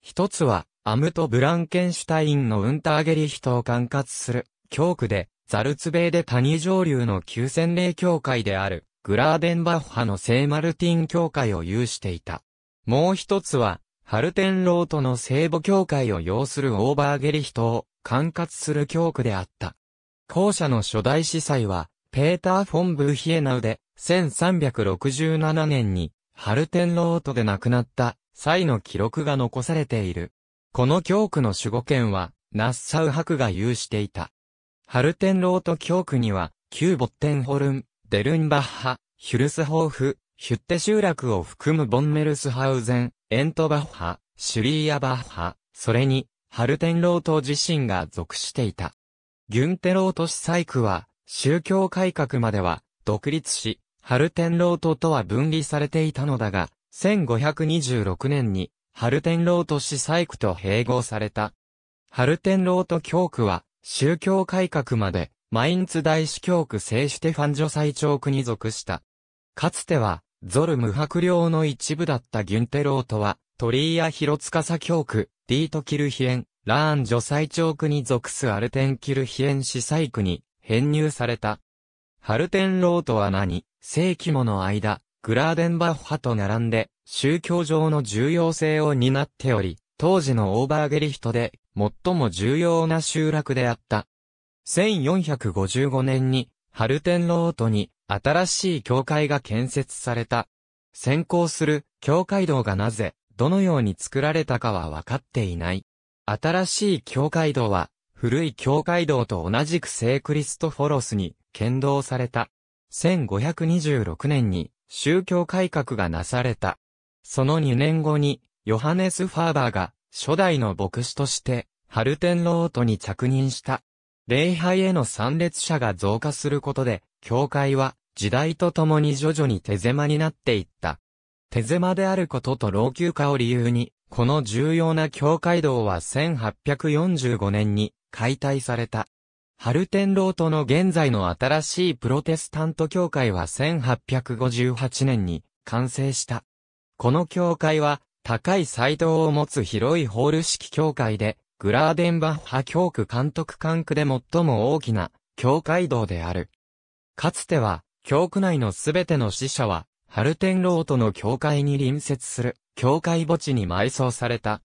一つは、アムト・ブランケンシュタインのウンターゲリヒトを管轄する教区で、ザルツベーデ谷上流の旧戦霊教会である。グラーデンバッハの聖マルティン教会を有していた。もう一つは、ハルテンロートの聖母教会を要するオーバーゲリヒトを管轄する教区であった。校舎の初代司祭は、ペーター・フォン・ブーヒエナウで、1367年に、ハルテンロートで亡くなった際の記録が残されている。この教区の守護権は、ナッサウ博が有していた。ハルテンロート教区には、旧ボッテンホルン、デルンバッハ、ヒュルスホーフ、ヒュッテ集落を含むボンメルスハウゼン、エントバッハ、シュリーヤバッハ、それに、ハルテンロート自身が属していた。ギュンテロート市祭区は、宗教改革までは、独立し、ハルテンロートとは分離されていたのだが、1526年に、ハルテンロート市祭区と併合された。ハルテンロート教区は、宗教改革まで、マインツ大司教区聖シテファン女最長区に属した。かつては、ゾルム白領の一部だったギュンテロートは、トリーア・ヒロツカサ教区、ディート・キルヒエン、ラーン女最長区に属すアルテン・キルヒエン司祭区に編入された。ハルテン・ロートは何世紀もの間、グラーデンバッハと並んで、宗教上の重要性を担っており、当時のオーバーゲリヒトで、最も重要な集落であった。1455年に、ハルテンロートに新しい教会が建設された。先行する教会道がなぜ、どのように作られたかは分かっていない。新しい教会道は、古い教会道と同じく聖クリストフォロスに剣道された。1526年に宗教改革がなされた。その2年後に、ヨハネス・ファーバーが初代の牧師として、ハルテンロートに着任した。礼拝への参列者が増加することで、教会は時代とともに徐々に手狭になっていった。手狭であることと老朽化を理由に、この重要な教会堂は1845年に解体された。ハルテンロートの現在の新しいプロテスタント教会は1858年に完成した。この教会は高い祭道を持つ広いホール式教会でグラーデンバッハ教区監督管区で最も大きな教会堂である。かつては、教区内のすべての死者は、ハルテンロートの教会に隣接する、教会墓地に埋葬された。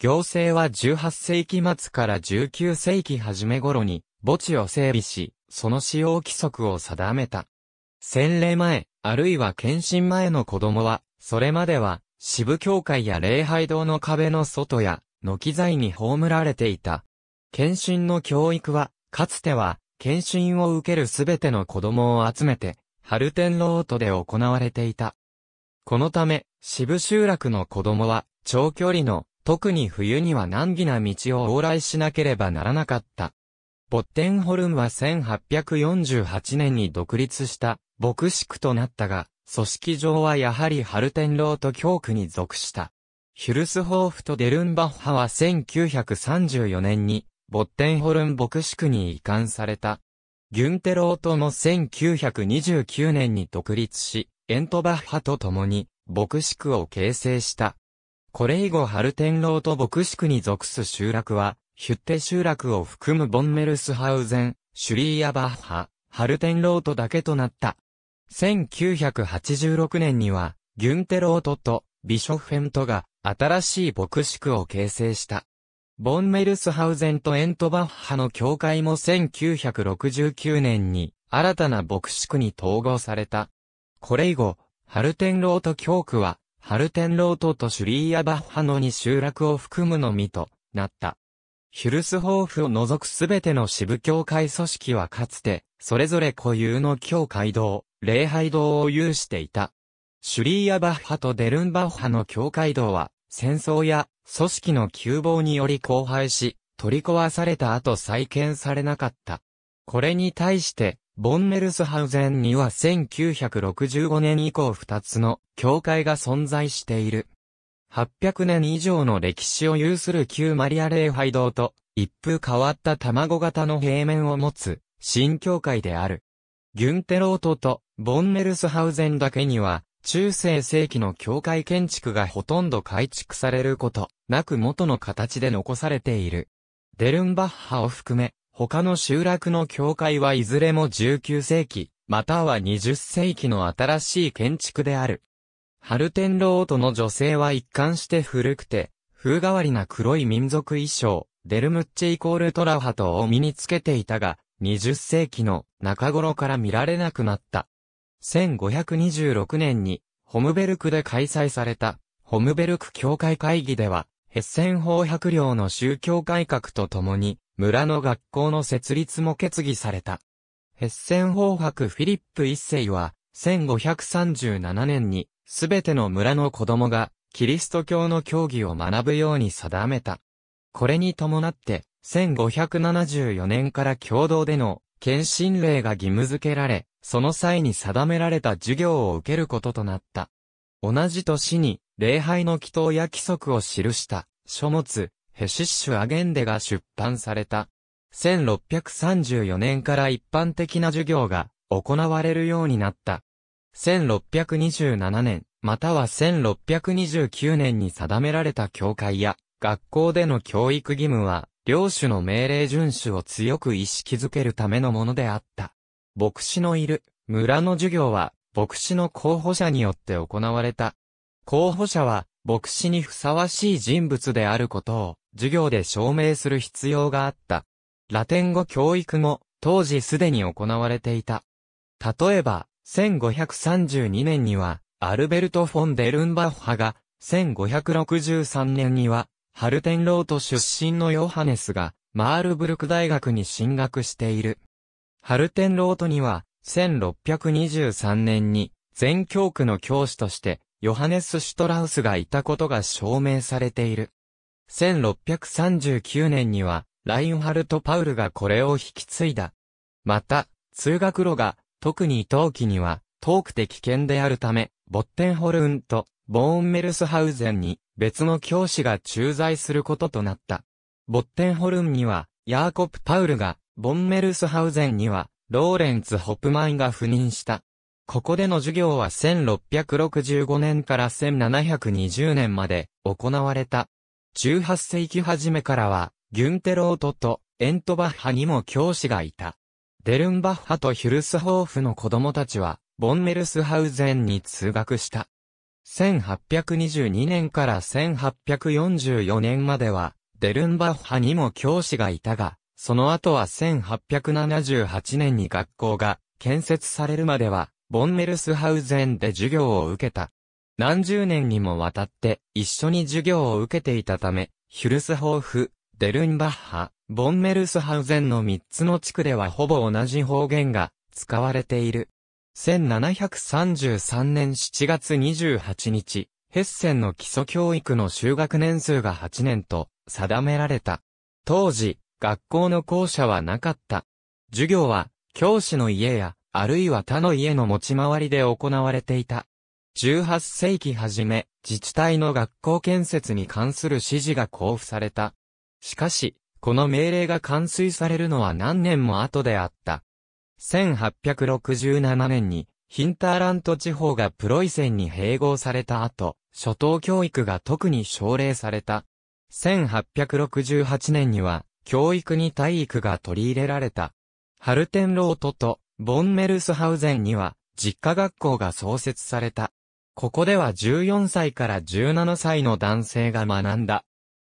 行政は18世紀末から19世紀初め頃に、墓地を整備し、その使用規則を定めた。洗礼前、あるいは検診前の子供は、それまでは、支部教会や礼拝堂の壁の外や、軒材に葬られていた。検診の教育は、かつては、検診を受けるすべての子供を集めて、春天ロートで行われていた。このため、渋集落の子供は、長距離の、特に冬には難儀な道を往来しなければならなかった。ボッテンホルンは1848年に独立した、牧師区となったが、組織上はやはりハルテンロート教区に属した。ヒュルスホーフとデルンバッハは1934年に、ボッテンホルン牧畜に移管された。ギュンテロートも1929年に独立し、エントバッハと共に、牧畜を形成した。これ以後ハルテンロート牧畜に属す集落は、ヒュッテ集落を含むボンメルスハウゼン、シュリーヤバッハ、ハルテンロートだけとなった。1986年には、ギュンテロートとビショフェントが新しい牧師区を形成した。ボンメルスハウゼンとエントバッハの教会も1969年に新たな牧師区に統合された。これ以後、ハルテンロート教区は、ハルテンロートとシュリーアバッハの2集落を含むのみとなった。ヒュルスホーフを除くすべての支部教会組織はかつて、それぞれ固有の教会堂、礼拝堂を有していた。シュリーヤバッハとデルンバッハの境界道は、戦争や組織の窮乏により荒廃し、取り壊された後再建されなかった。これに対して、ボンメルスハウゼンには1965年以降2つの教会が存在している。800年以上の歴史を有する旧マリア礼拝堂と、一風変わった卵型の平面を持つ、新教会である。ギュンテロートとボンメルスハウゼンだけには、中世世紀の教会建築がほとんど改築されることなく元の形で残されている。デルンバッハを含め、他の集落の教会はいずれも19世紀、または20世紀の新しい建築である。ハルテンロートの女性は一貫して古くて、風変わりな黒い民族衣装、デルムッチイコールトラハトを身につけていたが、20世紀の中頃から見られなくなった。1526年に、ホムベルクで開催された、ホムベルク教会会議では、ヘッセン法白領の宗教改革とともに、村の学校の設立も決議された。ヘッセン法白フィリップ一世は、1537年に、すべての村の子供が、キリスト教の教義を学ぶように定めた。これに伴って、1574年から共同での、献身令が義務付けられ、その際に定められた授業を受けることとなった。同じ年に、礼拝の祈祷や規則を記した書物、ヘシッシュ・アゲンデが出版された。1634年から一般的な授業が行われるようになった。1627年、または1629年に定められた教会や学校での教育義務は、領主の命令遵守を強く意識づけるためのものであった。牧師のいる村の授業は牧師の候補者によって行われた。候補者は牧師にふさわしい人物であることを授業で証明する必要があった。ラテン語教育も当時すでに行われていた。例えば、1532年にはアルベルト・フォン・デルンバッハが、1563年にはハルテンロート出身のヨハネスがマールブルク大学に進学している。ハルテンロートには、1623年に、全教区の教師として、ヨハネス・シュトラウスがいたことが証明されている。1639年には、ラインハルト・パウルがこれを引き継いだ。また、通学路が、特に冬季には、遠くて危険であるため、ボッテンホルンと、ボーンメルスハウゼンに、別の教師が駐在することとなった。ボッテンホルンには、ヤーコプ・パウルが、ボンメルスハウゼンには、ローレンツ・ホップマンが赴任した。ここでの授業は1665年から1720年まで行われた。18世紀初めからは、ギュンテロートとエントバッハにも教師がいた。デルンバッハとヒュルスホーフの子供たちは、ボンメルスハウゼンに通学した。1822年から1844年までは、デルンバッハにも教師がいたが、その後は1878年に学校が建設されるまでは、ボンメルスハウゼンで授業を受けた。何十年にもわたって一緒に授業を受けていたため、ヒュルスホーフ、デルンバッハ、ボンメルスハウゼンの3つの地区ではほぼ同じ方言が使われている。1733年7月28日、ヘッセンの基礎教育の修学年数が8年と定められた。当時、学校の校舎はなかった。授業は、教師の家や、あるいは他の家の持ち回りで行われていた。18世紀初め、自治体の学校建設に関する指示が交付された。しかし、この命令が完遂されるのは何年も後であった。1867年に、ヒンターラント地方がプロイセンに併合された後、初等教育が特に奨励された。1868年には、教育に体育が取り入れられた。ハルテンロートとボンメルスハウゼンには実家学校が創設された。ここでは14歳から17歳の男性が学んだ。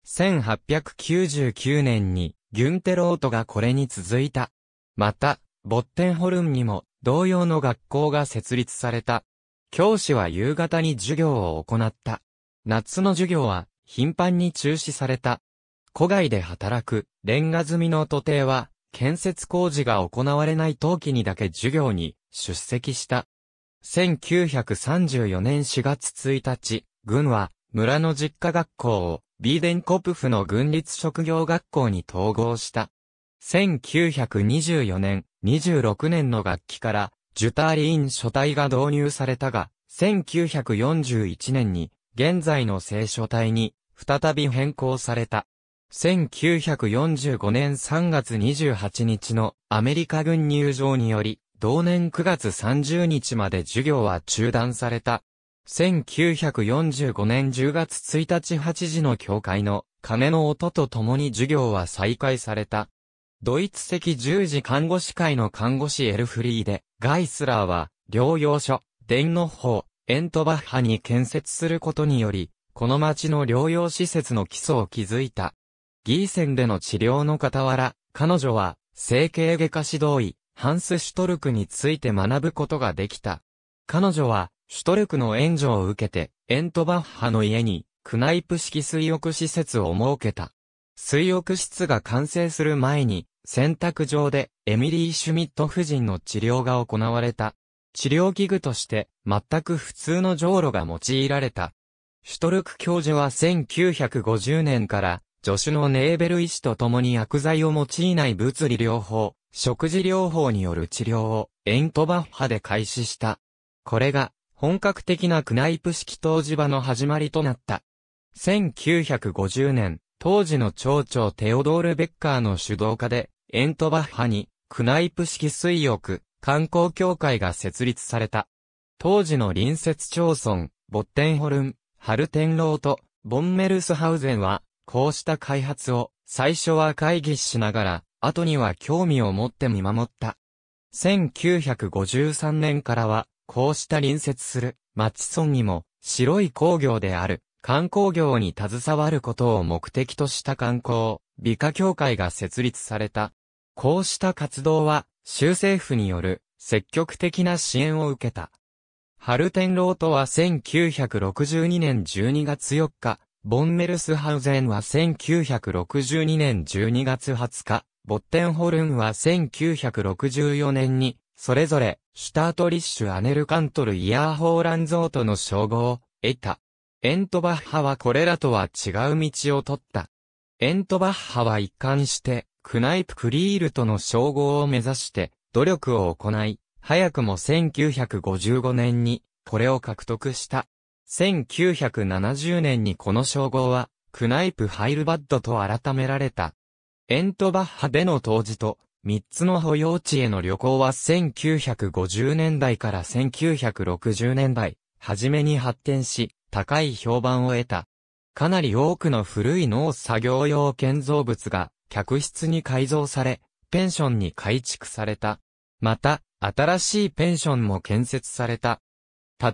1899年にギュンテロートがこれに続いた。また、ボッテンホルンにも同様の学校が設立された。教師は夕方に授業を行った。夏の授業は頻繁に中止された。古外で働く、レンガ積みの徒弟は、建設工事が行われない冬季にだけ授業に出席した。1934年4月1日、軍は村の実家学校をビーデンコプフの軍立職業学校に統合した。1924年、26年の学期からジュターリーン書体が導入されたが、1941年に現在の聖書体に再び変更された。1945年3月28日のアメリカ軍入場により、同年9月30日まで授業は中断された。1945年10月1日8時の教会の鐘の音とともに授業は再開された。ドイツ籍十字看護師会の看護師エルフリーで、ガイスラーは、療養所、デ電のホ・エントバッハに建設することにより、この町の療養施設の基礎を築いた。ギーセンでの治療の傍ら、彼女は、整形外科指導医、ハンス・シュトルクについて学ぶことができた。彼女は、シュトルクの援助を受けて、エントバッハの家に、クナイプ式水浴施設を設けた。水浴室が完成する前に、洗濯場で、エミリー・シュミット夫人の治療が行われた。治療器具として、全く普通の浄ょが用いられた。シュトルク教授は1950年から助手のネーベル医師と共に薬剤を用いない物理療法、食事療法による治療をエントバッハで開始した。これが本格的なクナイプ式当時場の始まりとなった。1950年、当時の町長テオドール・ベッカーの主導下で、エントバッハに、クナイプ式水浴、観光協会が設立された。当時の隣接町村、ボッテンホルン、ハルテンローと、ボンメルスハウゼンは、こうした開発を最初は会議しながら、後には興味を持って見守った。1953年からは、こうした隣接する町村にも白い工業である観光業に携わることを目的とした観光美化協会が設立された。こうした活動は州政府による積極的な支援を受けた。春天老とは1962年12月4日、ボンメルスハウゼンは1962年12月20日、ボッテンホルンは1964年に、それぞれ、シュタートリッシュ・アネルカントル・イヤー・ホーランゾートの称号を得た。エントバッハはこれらとは違う道を取った。エントバッハは一貫して、クナイプ・クリールとの称号を目指して、努力を行い、早くも1955年に、これを獲得した。1970年にこの称号は、クナイプ・ハイルバッドと改められた。エントバッハでの当時と、三つの保養地への旅行は1950年代から1960年代、初めに発展し、高い評判を得た。かなり多くの古い農作業用建造物が、客室に改造され、ペンションに改築された。また、新しいペンションも建設された。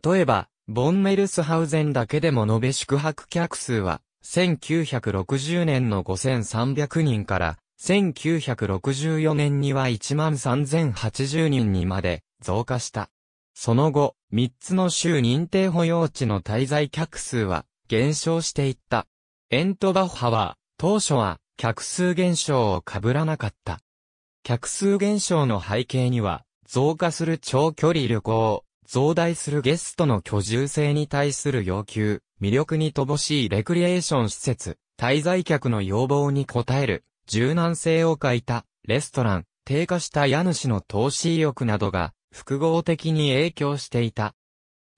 例えば、ボンメルスハウゼンだけでも延べ宿泊客数は、1960年の5300人から、1964年には13080人にまで増加した。その後、3つの州認定保養地の滞在客数は減少していった。エントバッハは、当初は客数減少を被らなかった。客数減少の背景には、増加する長距離旅行、増大するゲストの居住性に対する要求、魅力に乏しいレクリエーション施設、滞在客の要望に応える、柔軟性を欠いた、レストラン、低下した家主の投資意欲などが、複合的に影響していた。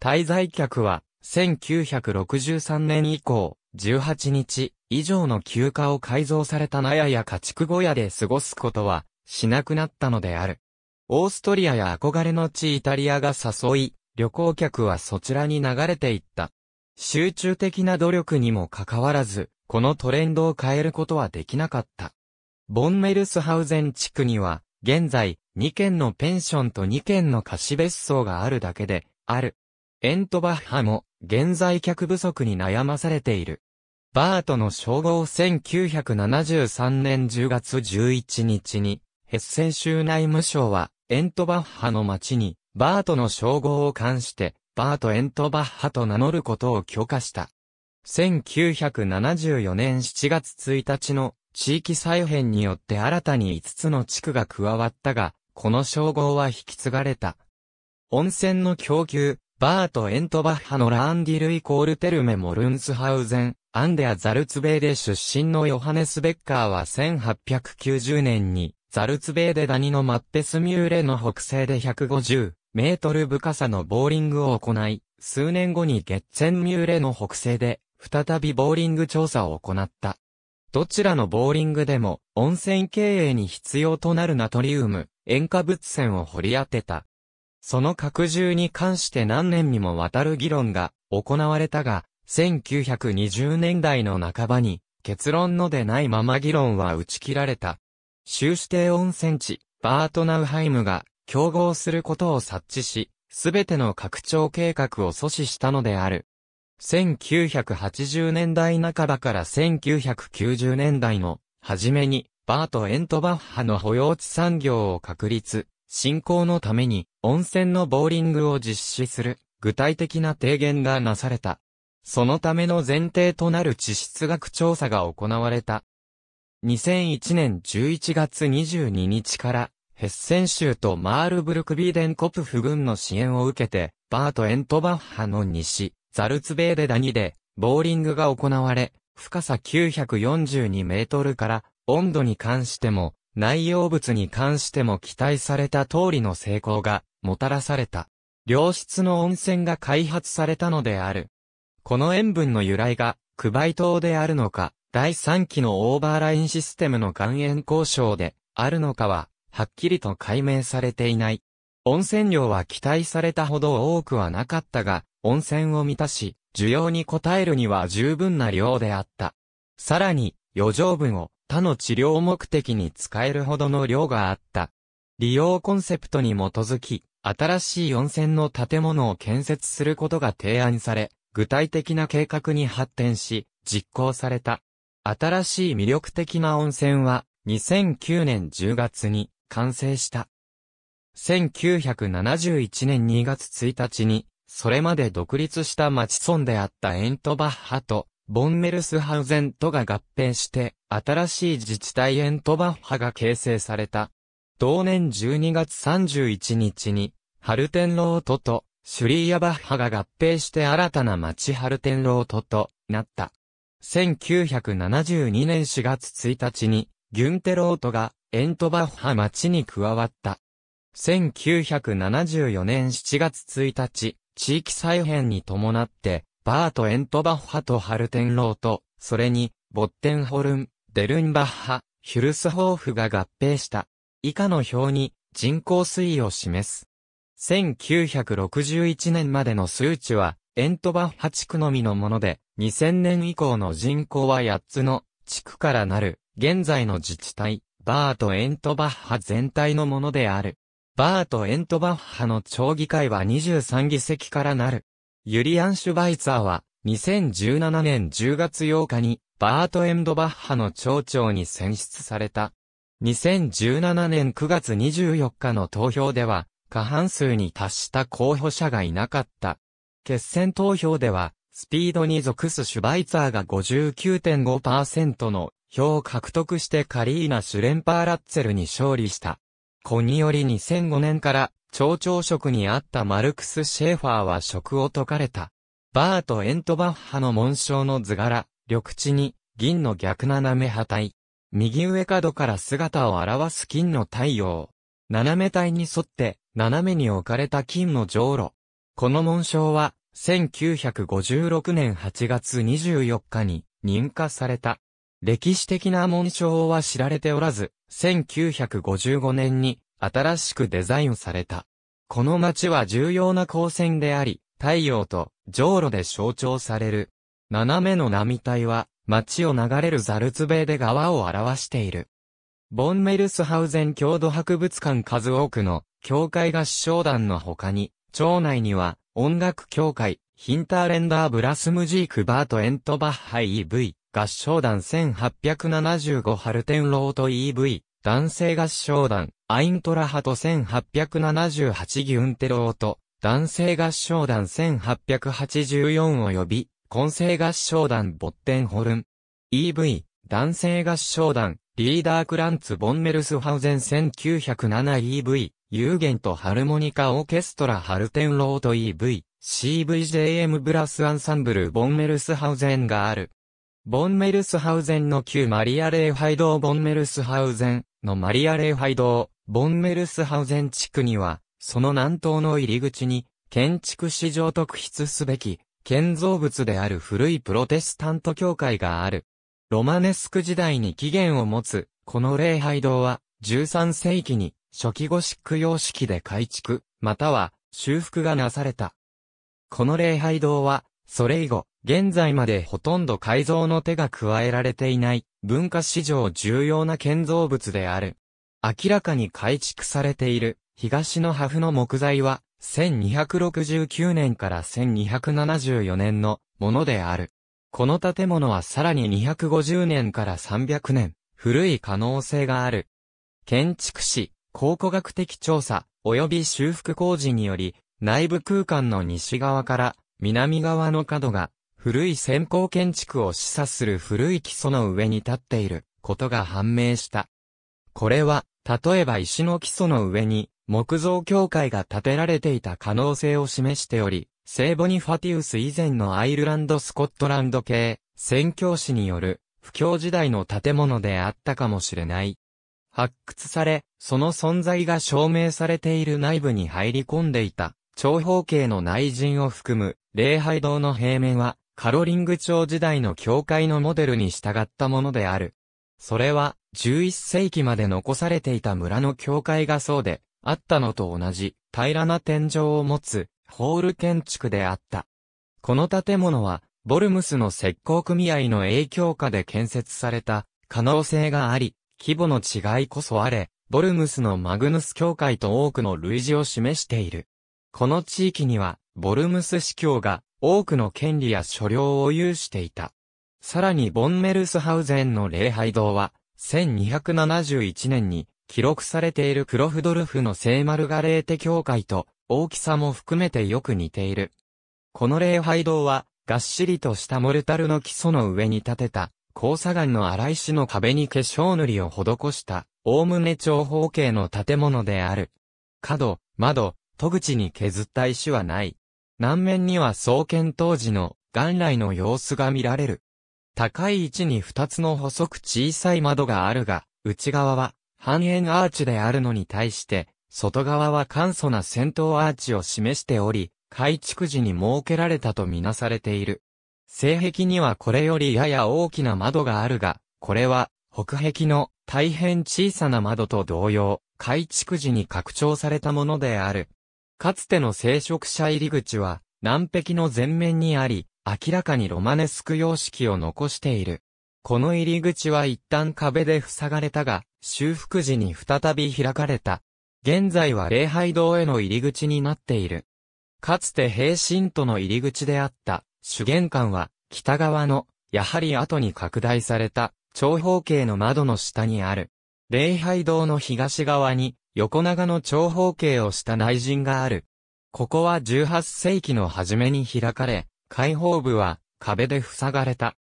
滞在客は、1963年以降、18日以上の休暇を改造された納屋や家畜小屋で過ごすことは、しなくなったのである。オーストリアや憧れの地イタリアが誘い、旅行客はそちらに流れていった。集中的な努力にもかかわらず、このトレンドを変えることはできなかった。ボンメルスハウゼン地区には、現在、2軒のペンションと2軒の貸別荘があるだけで、ある。エントバッハも、現在客不足に悩まされている。バートの称号1973年10月11日に、ヘッセン州内務省は、エントバッハの町に、バートの称号を冠して、バート・エントバッハと名乗ることを許可した。1974年7月1日の地域再編によって新たに5つの地区が加わったが、この称号は引き継がれた。温泉の供給、バート・エントバッハのランディルイコールテルメ・モルンスハウゼン、アンデア・ザルツベーで出身のヨハネス・ベッカーは1890年にザルツベーデダニのマッペスミューレの北西で150メートル深さのボーリングを行い、数年後にゲッツェンミューレの北西で、再びボーリング調査を行った。どちらのボーリングでも、温泉経営に必要となるナトリウム、塩化物泉を掘り当てた。その拡充に関して何年にもわたる議論が行われたが、1920年代の半ばに、結論の出ないまま議論は打ち切られた。シュ定温泉地、バートナウハイムが競合することを察知し、すべての拡張計画を阻止したのである。1980年代半ばから1990年代の初めに、バート・エントバッハの保養地産業を確立、振興のために温泉のボーリングを実施する具体的な提言がなされた。そのための前提となる地質学調査が行われた。2001年11月22日から、ヘッセン州とマールブルクビーデンコプフ軍の支援を受けて、バート・エントバッハの西、ザルツベーデダニで、ボーリングが行われ、深さ942メートルから、温度に関しても、内容物に関しても期待された通りの成功が、もたらされた。良質の温泉が開発されたのである。この塩分の由来が、クバイ島であるのか、第3期のオーバーラインシステムの岩塩交渉で、あるのかは、はっきりと解明されていない。温泉量は期待されたほど多くはなかったが、温泉を満たし、需要に応えるには十分な量であった。さらに、余剰分を他の治療目的に使えるほどの量があった。利用コンセプトに基づき、新しい温泉の建物を建設することが提案され、具体的な計画に発展し、実行された。新しい魅力的な温泉は2009年10月に完成した。1971年2月1日に、それまで独立した町村であったエントバッハと、ボンメルスハウゼンとが合併して、新しい自治体エントバッハが形成された。同年12月31日に、ハルテンロートと、シュリーヤバッハが合併して新たな町ハルテンロートとなった。1972年4月1日に、ギュンテロートがエントバッハ町に加わった。1974年7月1日、地域再編に伴って、バート・エントバッハとハルテンロート、それに、ボッテンホルン、デルンバッハ、ヒュルスホーフが合併した。以下の表に人口推移を示す。1961年までの数値はエントバッハ地区のみのもので、2000年以降の人口は8つの地区からなる、現在の自治体、バーとエントバッハ全体のものである。バーとエントバッハの町議会は23議席からなる。ユリアン・シュバイツァーは、2017年10月8日に、バート・エンドバッハの町長に選出された。2017年9月24日の投票では、過半数に達した候補者がいなかった。決選投票では、スピードに属すシュバイツァーが59.5%の票を獲得してカリーナ・シュレンパーラッツェルに勝利した。こにより2005年から町長職にあったマルクス・シェーファーは職を解かれた。バート・エントバッハの紋章の図柄、緑地に銀の逆斜め破体。右上角から姿を表す金の太陽。斜め体に沿って斜めに置かれた金の上路。この紋章は、1956年8月24日に認可された。歴史的な紋章は知られておらず、1955年に新しくデザインされた。この町は重要な光線であり、太陽と上路で象徴される。斜めの波体は、町を流れるザルツベーで川を表している。ボンメルスハウゼン郷土博物館数多くの教会合唱団の他に、町内には、音楽協会、ヒンターレンダーブラスムジークバートエントバッハ EV、合唱団1875ハルテンロート EV、男性合唱団、アイントラハト1878ギュンテロート、男性合唱団1884及び、混成合唱団ボッテンホルン。EV、男性合唱団、リーダークランツ・ボンメルスハウゼン 1907EV、ユーゲンハルモニカオーケストラハルテンロート EV、CVJM ブラスアンサンブルボンメルスハウゼンがある。ボンメルスハウゼンの旧マリア礼拝堂ボンメルスハウゼンのマリア礼拝堂、ボンメルスハウゼン地区には、その南東の入り口に、建築史上特筆すべき、建造物である古いプロテスタント教会がある。ロマネスク時代に起源を持つ、この礼拝堂は、13世紀に初期ゴシック様式で改築、または修復がなされた。この礼拝堂は、それ以後、現在までほとんど改造の手が加えられていない、文化史上重要な建造物である。明らかに改築されている、東の破風の木材は、1269年から1274年のものである。この建物はさらに250年から300年、古い可能性がある。建築士、考古学的調査及び修復工事により、内部空間の西側から南側の角が古い先行建築を示唆する古い基礎の上に立っていることが判明した。これは、例えば石の基礎の上に木造教会が建てられていた可能性を示しており、聖ボニファティウス以前のアイルランド・スコットランド系、宣教師による、不況時代の建物であったかもしれない。発掘され、その存在が証明されている内部に入り込んでいた、長方形の内陣を含む、礼拝堂の平面は、カロリング朝時代の教会のモデルに従ったものである。それは、11世紀まで残されていた村の教会がそうで、あったのと同じ、平らな天井を持つ、ホール建築であった。この建物は、ボルムスの石膏組合の影響下で建設された可能性があり、規模の違いこそあれ、ボルムスのマグヌス教会と多くの類似を示している。この地域には、ボルムス司教が多くの権利や所領を有していた。さらにボンメルスハウゼンの礼拝堂は、1271年に記録されているクロフドルフの聖マルガレーテ教会と大きさも含めてよく似ている。この礼拝堂は、がっしりとしたモルタルの基礎の上に建てた交差岩の荒石の壁に化粧塗りを施した、おおむね長方形の建物である。角、窓、戸口に削った石はない。南面には創建当時の元来の様子が見られる。高い位置に二つの細く小さい窓があるが、内側は半円アーチであるのに対して、外側は簡素な先頭アーチを示しており、改築時に設けられたとみなされている。西壁にはこれよりやや大きな窓があるが、これは、北壁の大変小さな窓と同様、改築時に拡張されたものである。かつての聖職者入り口は、南壁の前面にあり、明らかにロマネスク様式を残している。この入り口は一旦壁で塞がれたが、修復時に再び開かれた。現在は礼拝堂への入り口になっている。かつて平身との入り口であった、主玄関は、北側の、やはり後に拡大された、長方形の窓の下にある。礼拝堂の東側に、横長の長方形をした内陣がある。ここは18世紀の初めに開かれ、開放部は、壁で塞がれた。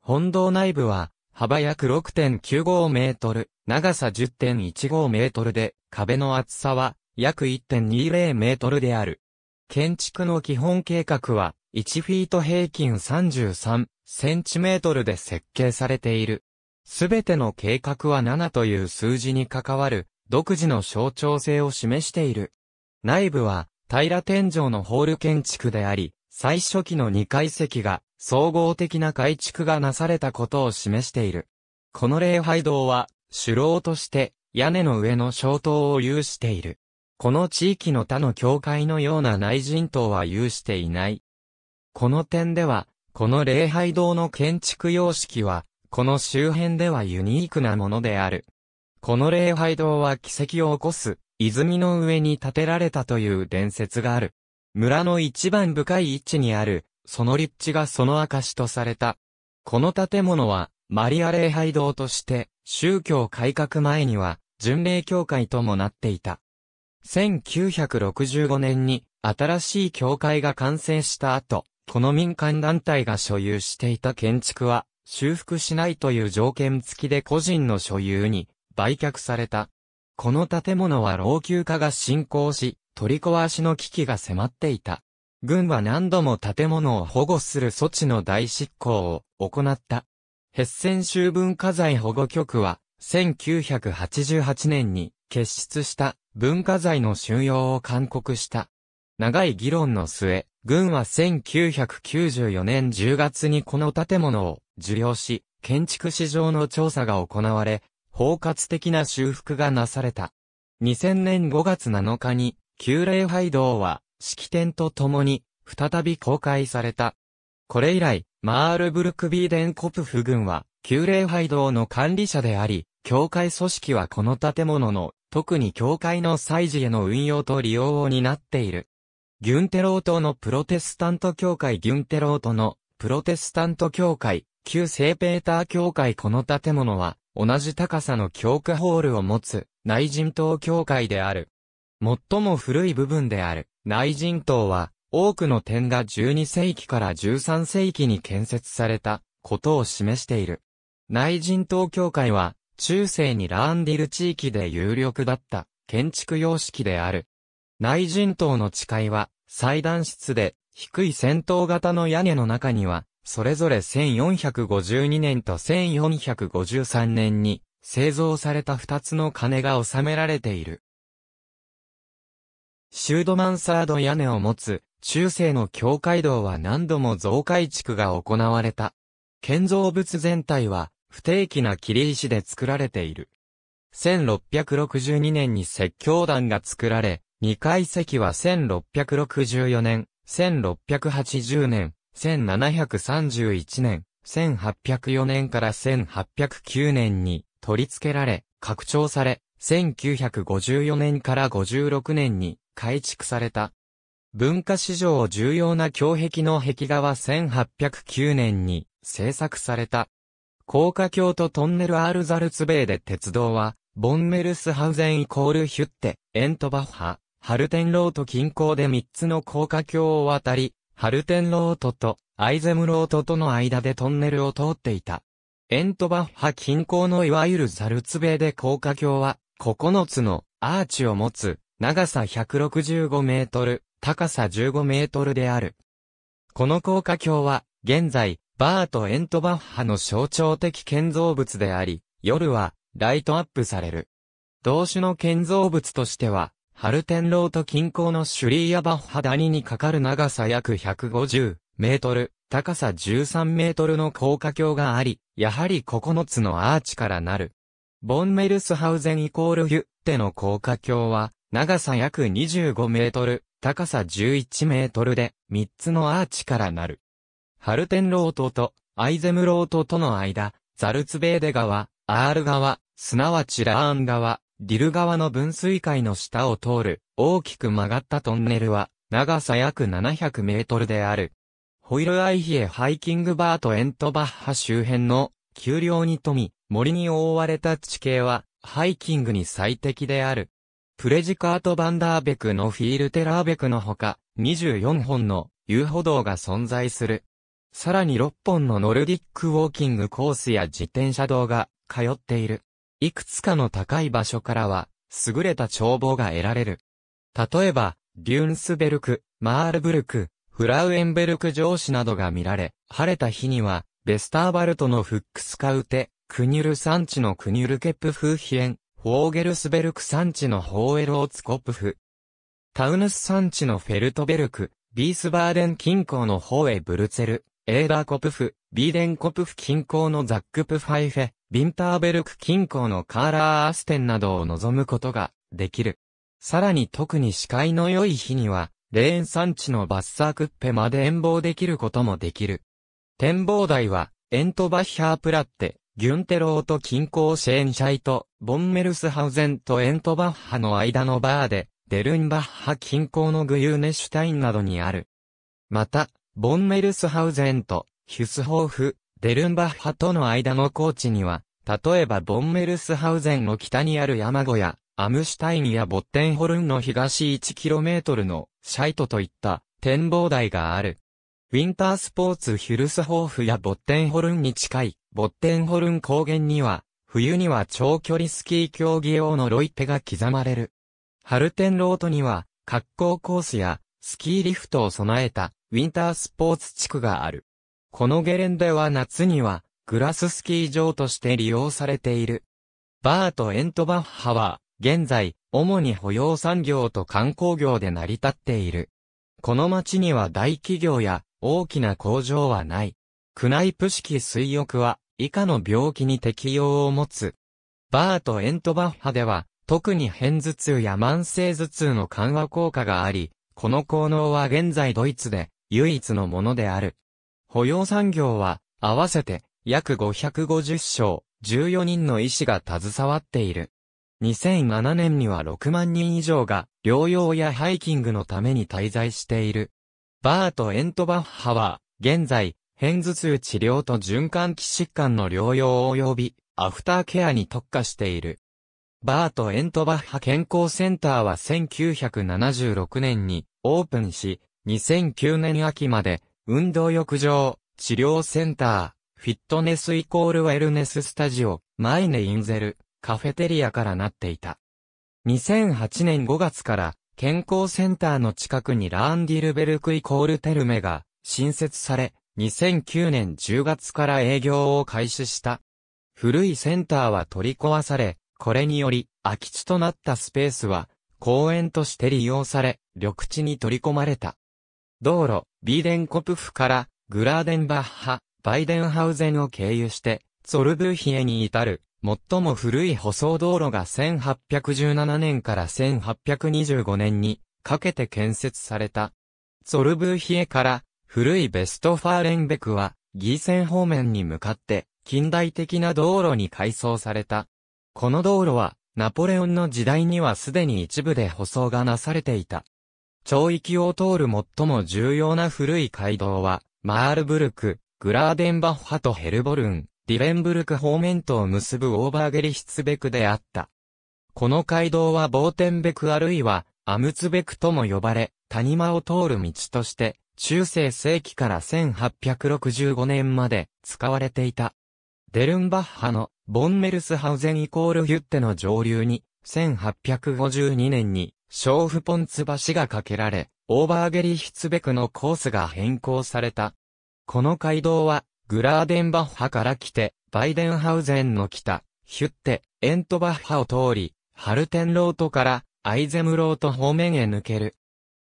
本堂内部は、幅約6.95メートル、長さ10.15メートルで、壁の厚さは約1.20メートルである。建築の基本計画は、1フィート平均33センチメートルで設計されている。すべての計画は7という数字に関わる独自の象徴性を示している。内部は平天井のホール建築であり、最初期の2階席が総合的な改築がなされたことを示している。この礼拝堂は主楼として屋根の上の小塔を有している。この地域の他の教会のような内陣塔は有していない。この点では、この礼拝堂の建築様式は、この周辺ではユニークなものである。この礼拝堂は奇跡を起こす、泉の上に建てられたという伝説がある。村の一番深い位置にある、その立地がその証とされた。この建物は、マリア礼拝堂として、宗教改革前には、巡礼教会ともなっていた。1965年に、新しい教会が完成した後、この民間団体が所有していた建築は、修復しないという条件付きで個人の所有に売却された。この建物は老朽化が進行し、取り壊しの危機が迫っていた。軍は何度も建物を保護する措置の大執行を行った。ヘッセン州文化財保護局は、1988年に結出した文化財の収容を勧告した。長い議論の末、軍は1994年10月にこの建物を受領し、建築市場の調査が行われ、包括的な修復がなされた。2000年5月7日に、旧礼拝堂は、式典とともに、再び公開された。これ以来、マールブルクビーデンコプフ軍は、旧礼拝堂の管理者であり、教会組織はこの建物の、特に教会の祭事への運用と利用を担っている。ギュンテロートのプロテスタント教会ギュンテロートのプロテスタント教会、旧聖ペーター教会この建物は、同じ高さの教区ホールを持つ内人島教会である。最も古い部分である内人島は、多くの点が12世紀から13世紀に建設されたことを示している。内人島教会は、中世にラーンディル地域で有力だった建築様式である。内陣島の誓いは、祭壇室で、低い戦闘型の屋根の中には、それぞれ1452年と1453年に、製造された二つの鐘が収められている。シュードマンサード屋根を持つ、中世の教会堂は何度も増改築が行われた。建造物全体は、不定期な切り石で作られている。1662年に説教団が作られ、二階席は1664年、1680年、1731年、1804年から1809年に取り付けられ、拡張され、1954年から56年に改築された。文化史上重要な胸壁の壁画は1809年に制作された。高架橋とトンネルアールザルツベーで鉄道は、ボンメルスハウゼンイコールヒュッテ、エントバッハ、ハルテンロート近郊で3つの高架橋を渡り、ハルテンロートとアイゼムロートとの間でトンネルを通っていた。エントバッハ近郊のいわゆるザルツベで高架橋は、9つのアーチを持つ、長さ165メートル、高さ15メートルである。この高架橋は、現在、バーとエントバッハの象徴的建造物であり、夜は、ライトアップされる。同種の建造物としては、ハルテンロート近郊のシュリーヤバッハ谷にかかる長さ約150メートル、高さ13メートルの高架橋があり、やはり9つのアーチからなる。ボンメルスハウゼンイコールユュッテの高架橋は、長さ約25メートル、高さ11メートルで、3つのアーチからなる。ハルテンロートとアイゼムロートとの間、ザルツベーデ川、アール川、すなわちラーン川、ディル川の分水海の下を通る大きく曲がったトンネルは長さ約700メートルである。ホイルアイヒエハイキングバーとエントバッハ周辺の丘陵に富み森に覆われた地形はハイキングに最適である。プレジカート・バンダーベクのフィールテラーベクのほか、24本の遊歩道が存在する。さらに6本のノルディックウォーキングコースや自転車道が通っている。いくつかの高い場所からは、優れた眺望が得られる。例えば、リュンスベルク、マールブルク、フラウエンベルク城市などが見られ、晴れた日には、ベスターバルトのフックスカウテ、クニュル山地のクニュルケプフーヒエン、ホーゲルスベルク山地のホーエルオツコプフ、タウヌス山地のフェルトベルク、ビースバーデン近郊のホーエブルツェル、エーダーコプフ、ビーデンコプフ近郊のザックプファイフェ、ビンターベルク近郊のカーラーアステンなどを望むことができる。さらに特に視界の良い日には、レーン山地のバッサークッペまで遠望できることもできる。展望台は、エントバッヒャープラッテ、ギュンテローと近郊シェーンシャイト、ボンメルスハウゼンとエントバッハの間のバーで、デルンバッハ近郊のグユーネシュタインなどにある。また、ボンメルスハウゼンと、ヒュスホーフ、デルンバッハとの間の高地には、例えばボンメルスハウゼンの北にある山小屋、アムシュタインやボッテンホルンの東 1km のシャイトといった展望台がある。ウィンタースポーツヒュルスホーフやボッテンホルンに近いボッテンホルン高原には、冬には長距離スキー競技用のロイペが刻まれる。ハルテンロートには、滑降コースやスキーリフトを備えたウィンタースポーツ地区がある。このゲレンデは夏には、グラススキー場として利用されている。バーとエントバッハは、現在、主に保養産業と観光業で成り立っている。この町には大企業や大きな工場はない。クナイプ式水浴は以下の病気に適用を持つ。バーとエントバッハでは特に偏頭痛や慢性頭痛の緩和効果があり、この効能は現在ドイツで唯一のものである。保養産業は、合わせて約550床、14人の医師が携わっている。2007年には6万人以上が療養やハイキングのために滞在している。バート・エントバッハは、現在、偏頭痛治療と循環器疾患の療養及び、アフターケアに特化している。バート・エントバッハ健康センターは1976年にオープンし、2009年秋まで運動浴場、治療センター、フィットネスイコールウェルネススタジオ、マイネインゼル、カフェテリアからなっていた。2008年5月から、健康センターの近くにラーンディルベルクイコールテルメが新設され、2009年10月から営業を開始した。古いセンターは取り壊され、これにより空き地となったスペースは公園として利用され、緑地に取り込まれた。道路、ビーデンコプフからグラーデンバッハ、バイデンハウゼンを経由して、ツォルブーヒエに至る、最も古い舗装道路が1817年から1825年にかけて建設された。ツォルブーヒエから古いベストファーレンベクはギーセン方面に向かって近代的な道路に改装された。この道路はナポレオンの時代にはすでに一部で舗装がなされていた。町域を通る最も重要な古い街道は、マールブルク、グラーデンバッハとヘルボルン、ディレンブルク方面とを結ぶオーバーゲリヒツベクであった。この街道はボーテンベクあるいは、アムツベクとも呼ばれ、谷間を通る道として、中世世紀から1865年まで使われていた。デルンバッハのボンメルスハウゼンイコールヒュッテの上流に、1852年に小布ポンツ橋が架けられ、オーバーゲリヒツベクのコースが変更された。この街道は、グラーデンバッハから来て、バイデンハウゼンの北、ヒュッテ、エントバッハを通り、ハルテンロートからアイゼムロート方面へ抜ける。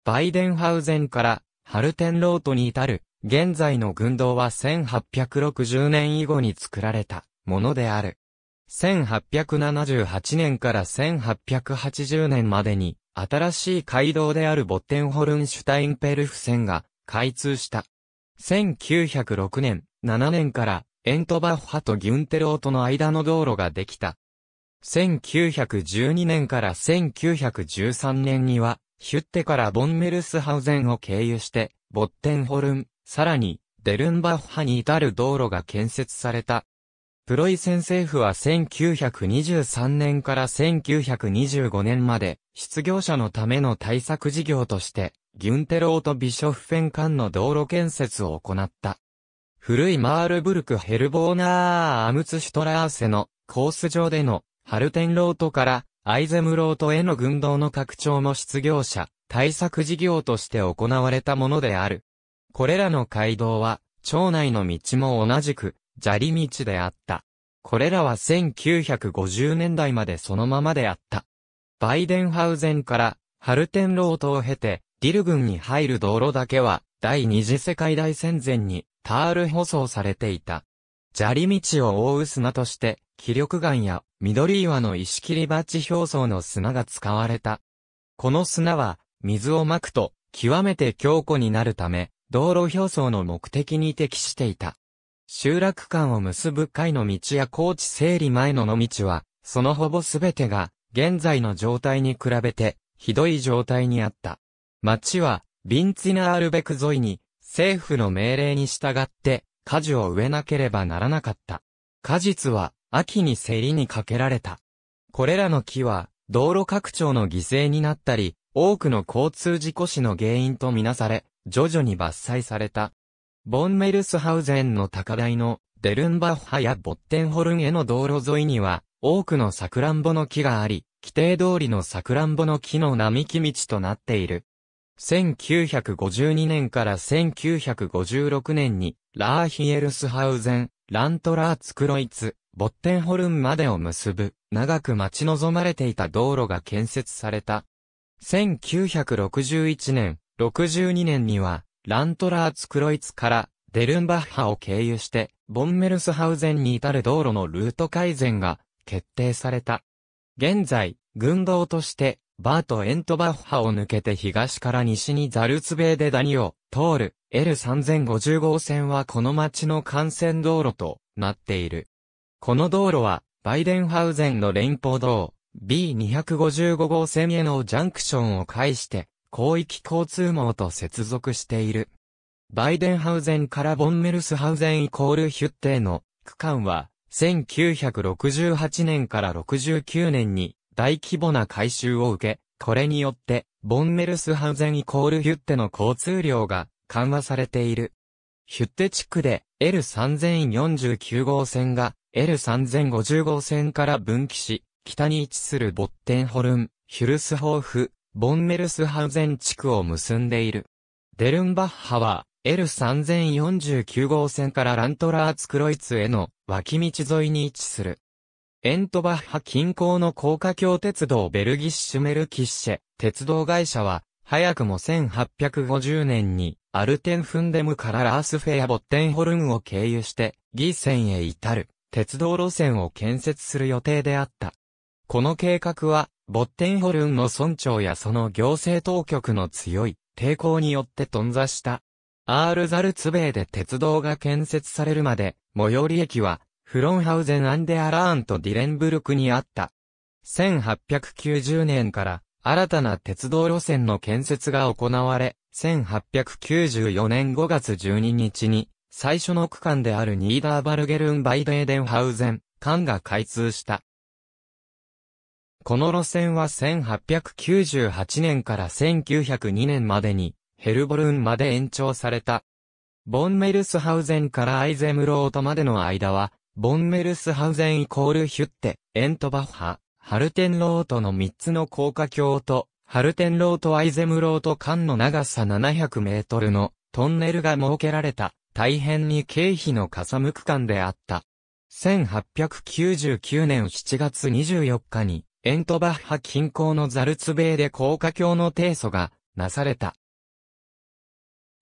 バイデンハウゼンからハルテンロートに至る、現在の軍道は1860年以後に作られたものである。1878年から1880年までに新しい街道であるボッテンホルンシュタインペルフ線が開通した。1906年、7年からエントバッハとギュンテロートの間の道路ができた。1912年から1913年には、ヒュッテからボンメルスハウゼンを経由して、ボッテンホルン、さらに、デルンバッハに至る道路が建設された。プロイセン政府は1923年から1925年まで、失業者のための対策事業として、ギュンテローとビショフフェン間の道路建設を行った。古いマールブルクヘルボーナーアムツシュトラーセのコース上でのハルテンロートからアイゼムロートへの軍道の拡張も失業者対策事業として行われたものである。これらの街道は町内の道も同じく砂利道であった。これらは1950年代までそのままであった。バイデンハウゼンからハルテンロートを経て、ディル群に入る道路だけは、第二次世界大戦前にタール舗装されていた。砂利道を覆う砂として、気力岩や緑岩の石切り鉢表層の砂が使われた。この砂は、水をまくと、極めて強固になるため、道路表層の目的に適していた。集落間を結ぶ海の道や高地整理前の野道は、そのほぼすべてが、現在の状態に比べて、ひどい状態にあった。町は、ビンツィナールベク沿いに、政府の命令に従って、果樹を植えなければならなかった。果実は、秋に競りにかけられた。これらの木は、道路拡張の犠牲になったり、多くの交通事故死の原因とみなされ、徐々に伐採された。ボンメルスハウゼンの高台のデルンバッハやボッテンホルンへの道路沿いには多くのサクランボの木があり、規定通りのサクランボの木の並木道となっている。1952年から1956年にラーヒエルスハウゼン、ラントラーツクロイツ、ボッテンホルンまでを結ぶ、長く待ち望まれていた道路が建設された。1961年、62年には、ラントラーツクロイツからデルンバッハを経由して、ボンメルスハウゼンに至る道路のルート改善が決定された。現在、軍道として、バート・エントバッハを抜けて東から西にザルツベーデダニを通る L3050 号線はこの町の幹線道路となっている。この道路はバイデンハウゼンの連邦道 B255 号線へのジャンクションを介して広域交通網と接続している。バイデンハウゼンからボンメルスハウゼンイコールヒュッテの区間は、1968年から69年に大規模な改修を受け、これによって、ボンメルスハウゼンイコールヒュッテの交通量が緩和されている。ヒュッテ地区で L3049 号線が L3050 号線から分岐し、北に位置するボッテンホルン、ヒュルスホーフ、ボンメルスハウゼン地区を結んでいる。デルンバッハは、L3049 号線からラントラーツクロイツへの脇道沿いに位置する。エントバッハ近郊の高架橋鉄道ベルギッシュメルキッシェ、鉄道会社は、早くも1850年に、アルテンフンデムからラースフェアボッテンホルンを経由して、ギーセンへ至る、鉄道路線を建設する予定であった。この計画は、ボッテンホルンの村長やその行政当局の強い抵抗によって頓挫した。アールザルツベーで鉄道が建設されるまで、最寄り駅は、フロンハウゼンアンデアラーンとディレンブルクにあった。1890年から新たな鉄道路線の建設が行われ、1894年5月12日に最初の区間であるニーダーバルゲルンバイデーデンハウゼン間が開通した。この路線は1898年から1902年までに、ヘルボルンまで延長された。ボンメルスハウゼンからアイゼムロートまでの間は、ボンメルスハウゼンイコールヒュッテ、エントバッハ、ハルテンロートの3つの高架橋と、ハルテンロートアイゼムロート間の長さ700メートルのトンネルが設けられた、大変に経費のかさむ区間であった。1899年7月24日に、エントバッハ近郊のザルツベーで高架橋の提訴がなされた。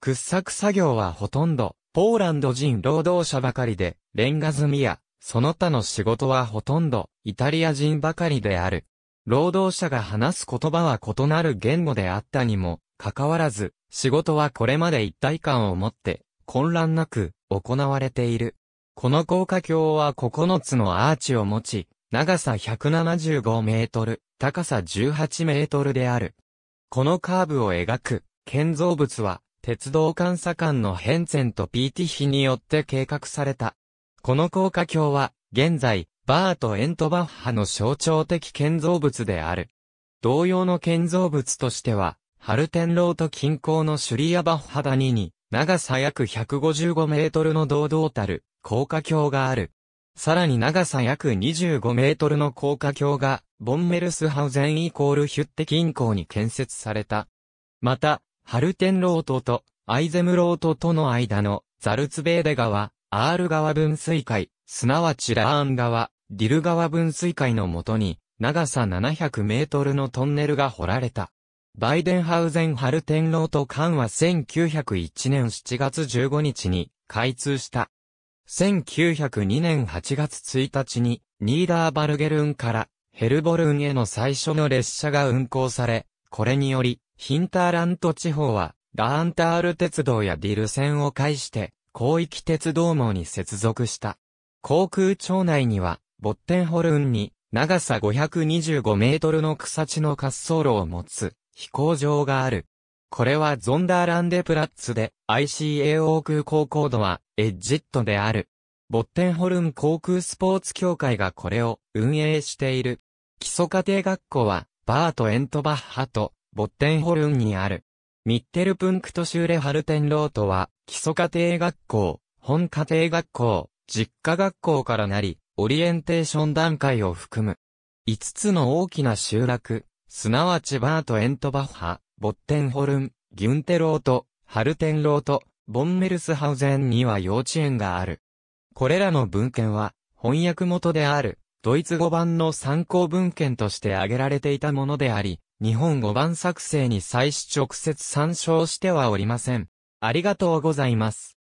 掘削作業はほとんどポーランド人労働者ばかりで、レンガ積みやその他の仕事はほとんどイタリア人ばかりである。労働者が話す言葉は異なる言語であったにも、かかわらず、仕事はこれまで一体感を持って、混乱なく行われている。この高架橋は9つのアーチを持ち、長さ175メートル、高さ18メートルである。このカーブを描く建造物は、鉄道監査官のヘンセンとピーティヒによって計画された。この高架橋は、現在、バーとエントバッハの象徴的建造物である。同様の建造物としては、ハルテンロート近郊のシュリアバッハ谷に、長さ約155メートルの堂々たる高架橋がある。さらに長さ約25メートルの高架橋が、ボンメルスハウゼンイコールヒュッテ近郊に建設された。また、ハルテンロートとアイゼムロートとの間のザルツベーデ川、アール川分水海、すなわちラーン川、ディル川分水海のもとに、長さ700メートルのトンネルが掘られた。バイデンハウゼンハルテンロート間は1901年7月15日に開通した。1902年8月1日に、ニーダーバルゲルンからヘルボルンへの最初の列車が運行され、これにより、ヒンターラント地方は、ラーンタール鉄道やディル線を介して、広域鉄道網に接続した。航空庁内には、ボッテンホルンに、長さ525メートルの草地の滑走路を持つ、飛行場がある。これはゾンダーランデプラッツで、ICAO 空港高度はエッジットである。ボッテンホルン航空スポーツ協会がこれを運営している。基礎家庭学校は、バート・エントバッハと、ボッテンホルンにある。ミッテルプンクトシューレ・ハルテンロートは、基礎家庭学校、本家庭学校、実家学校からなり、オリエンテーション段階を含む。5つの大きな集落、すなわちバート・エントバッハ、ボッテンホルン、ギュンテロート、ハルテンロート、ボンメルスハウゼンには幼稚園がある。これらの文献は、翻訳元である、ドイツ語版の参考文献として挙げられていたものであり、日本語版作成に際し直接参照してはおりません。ありがとうございます。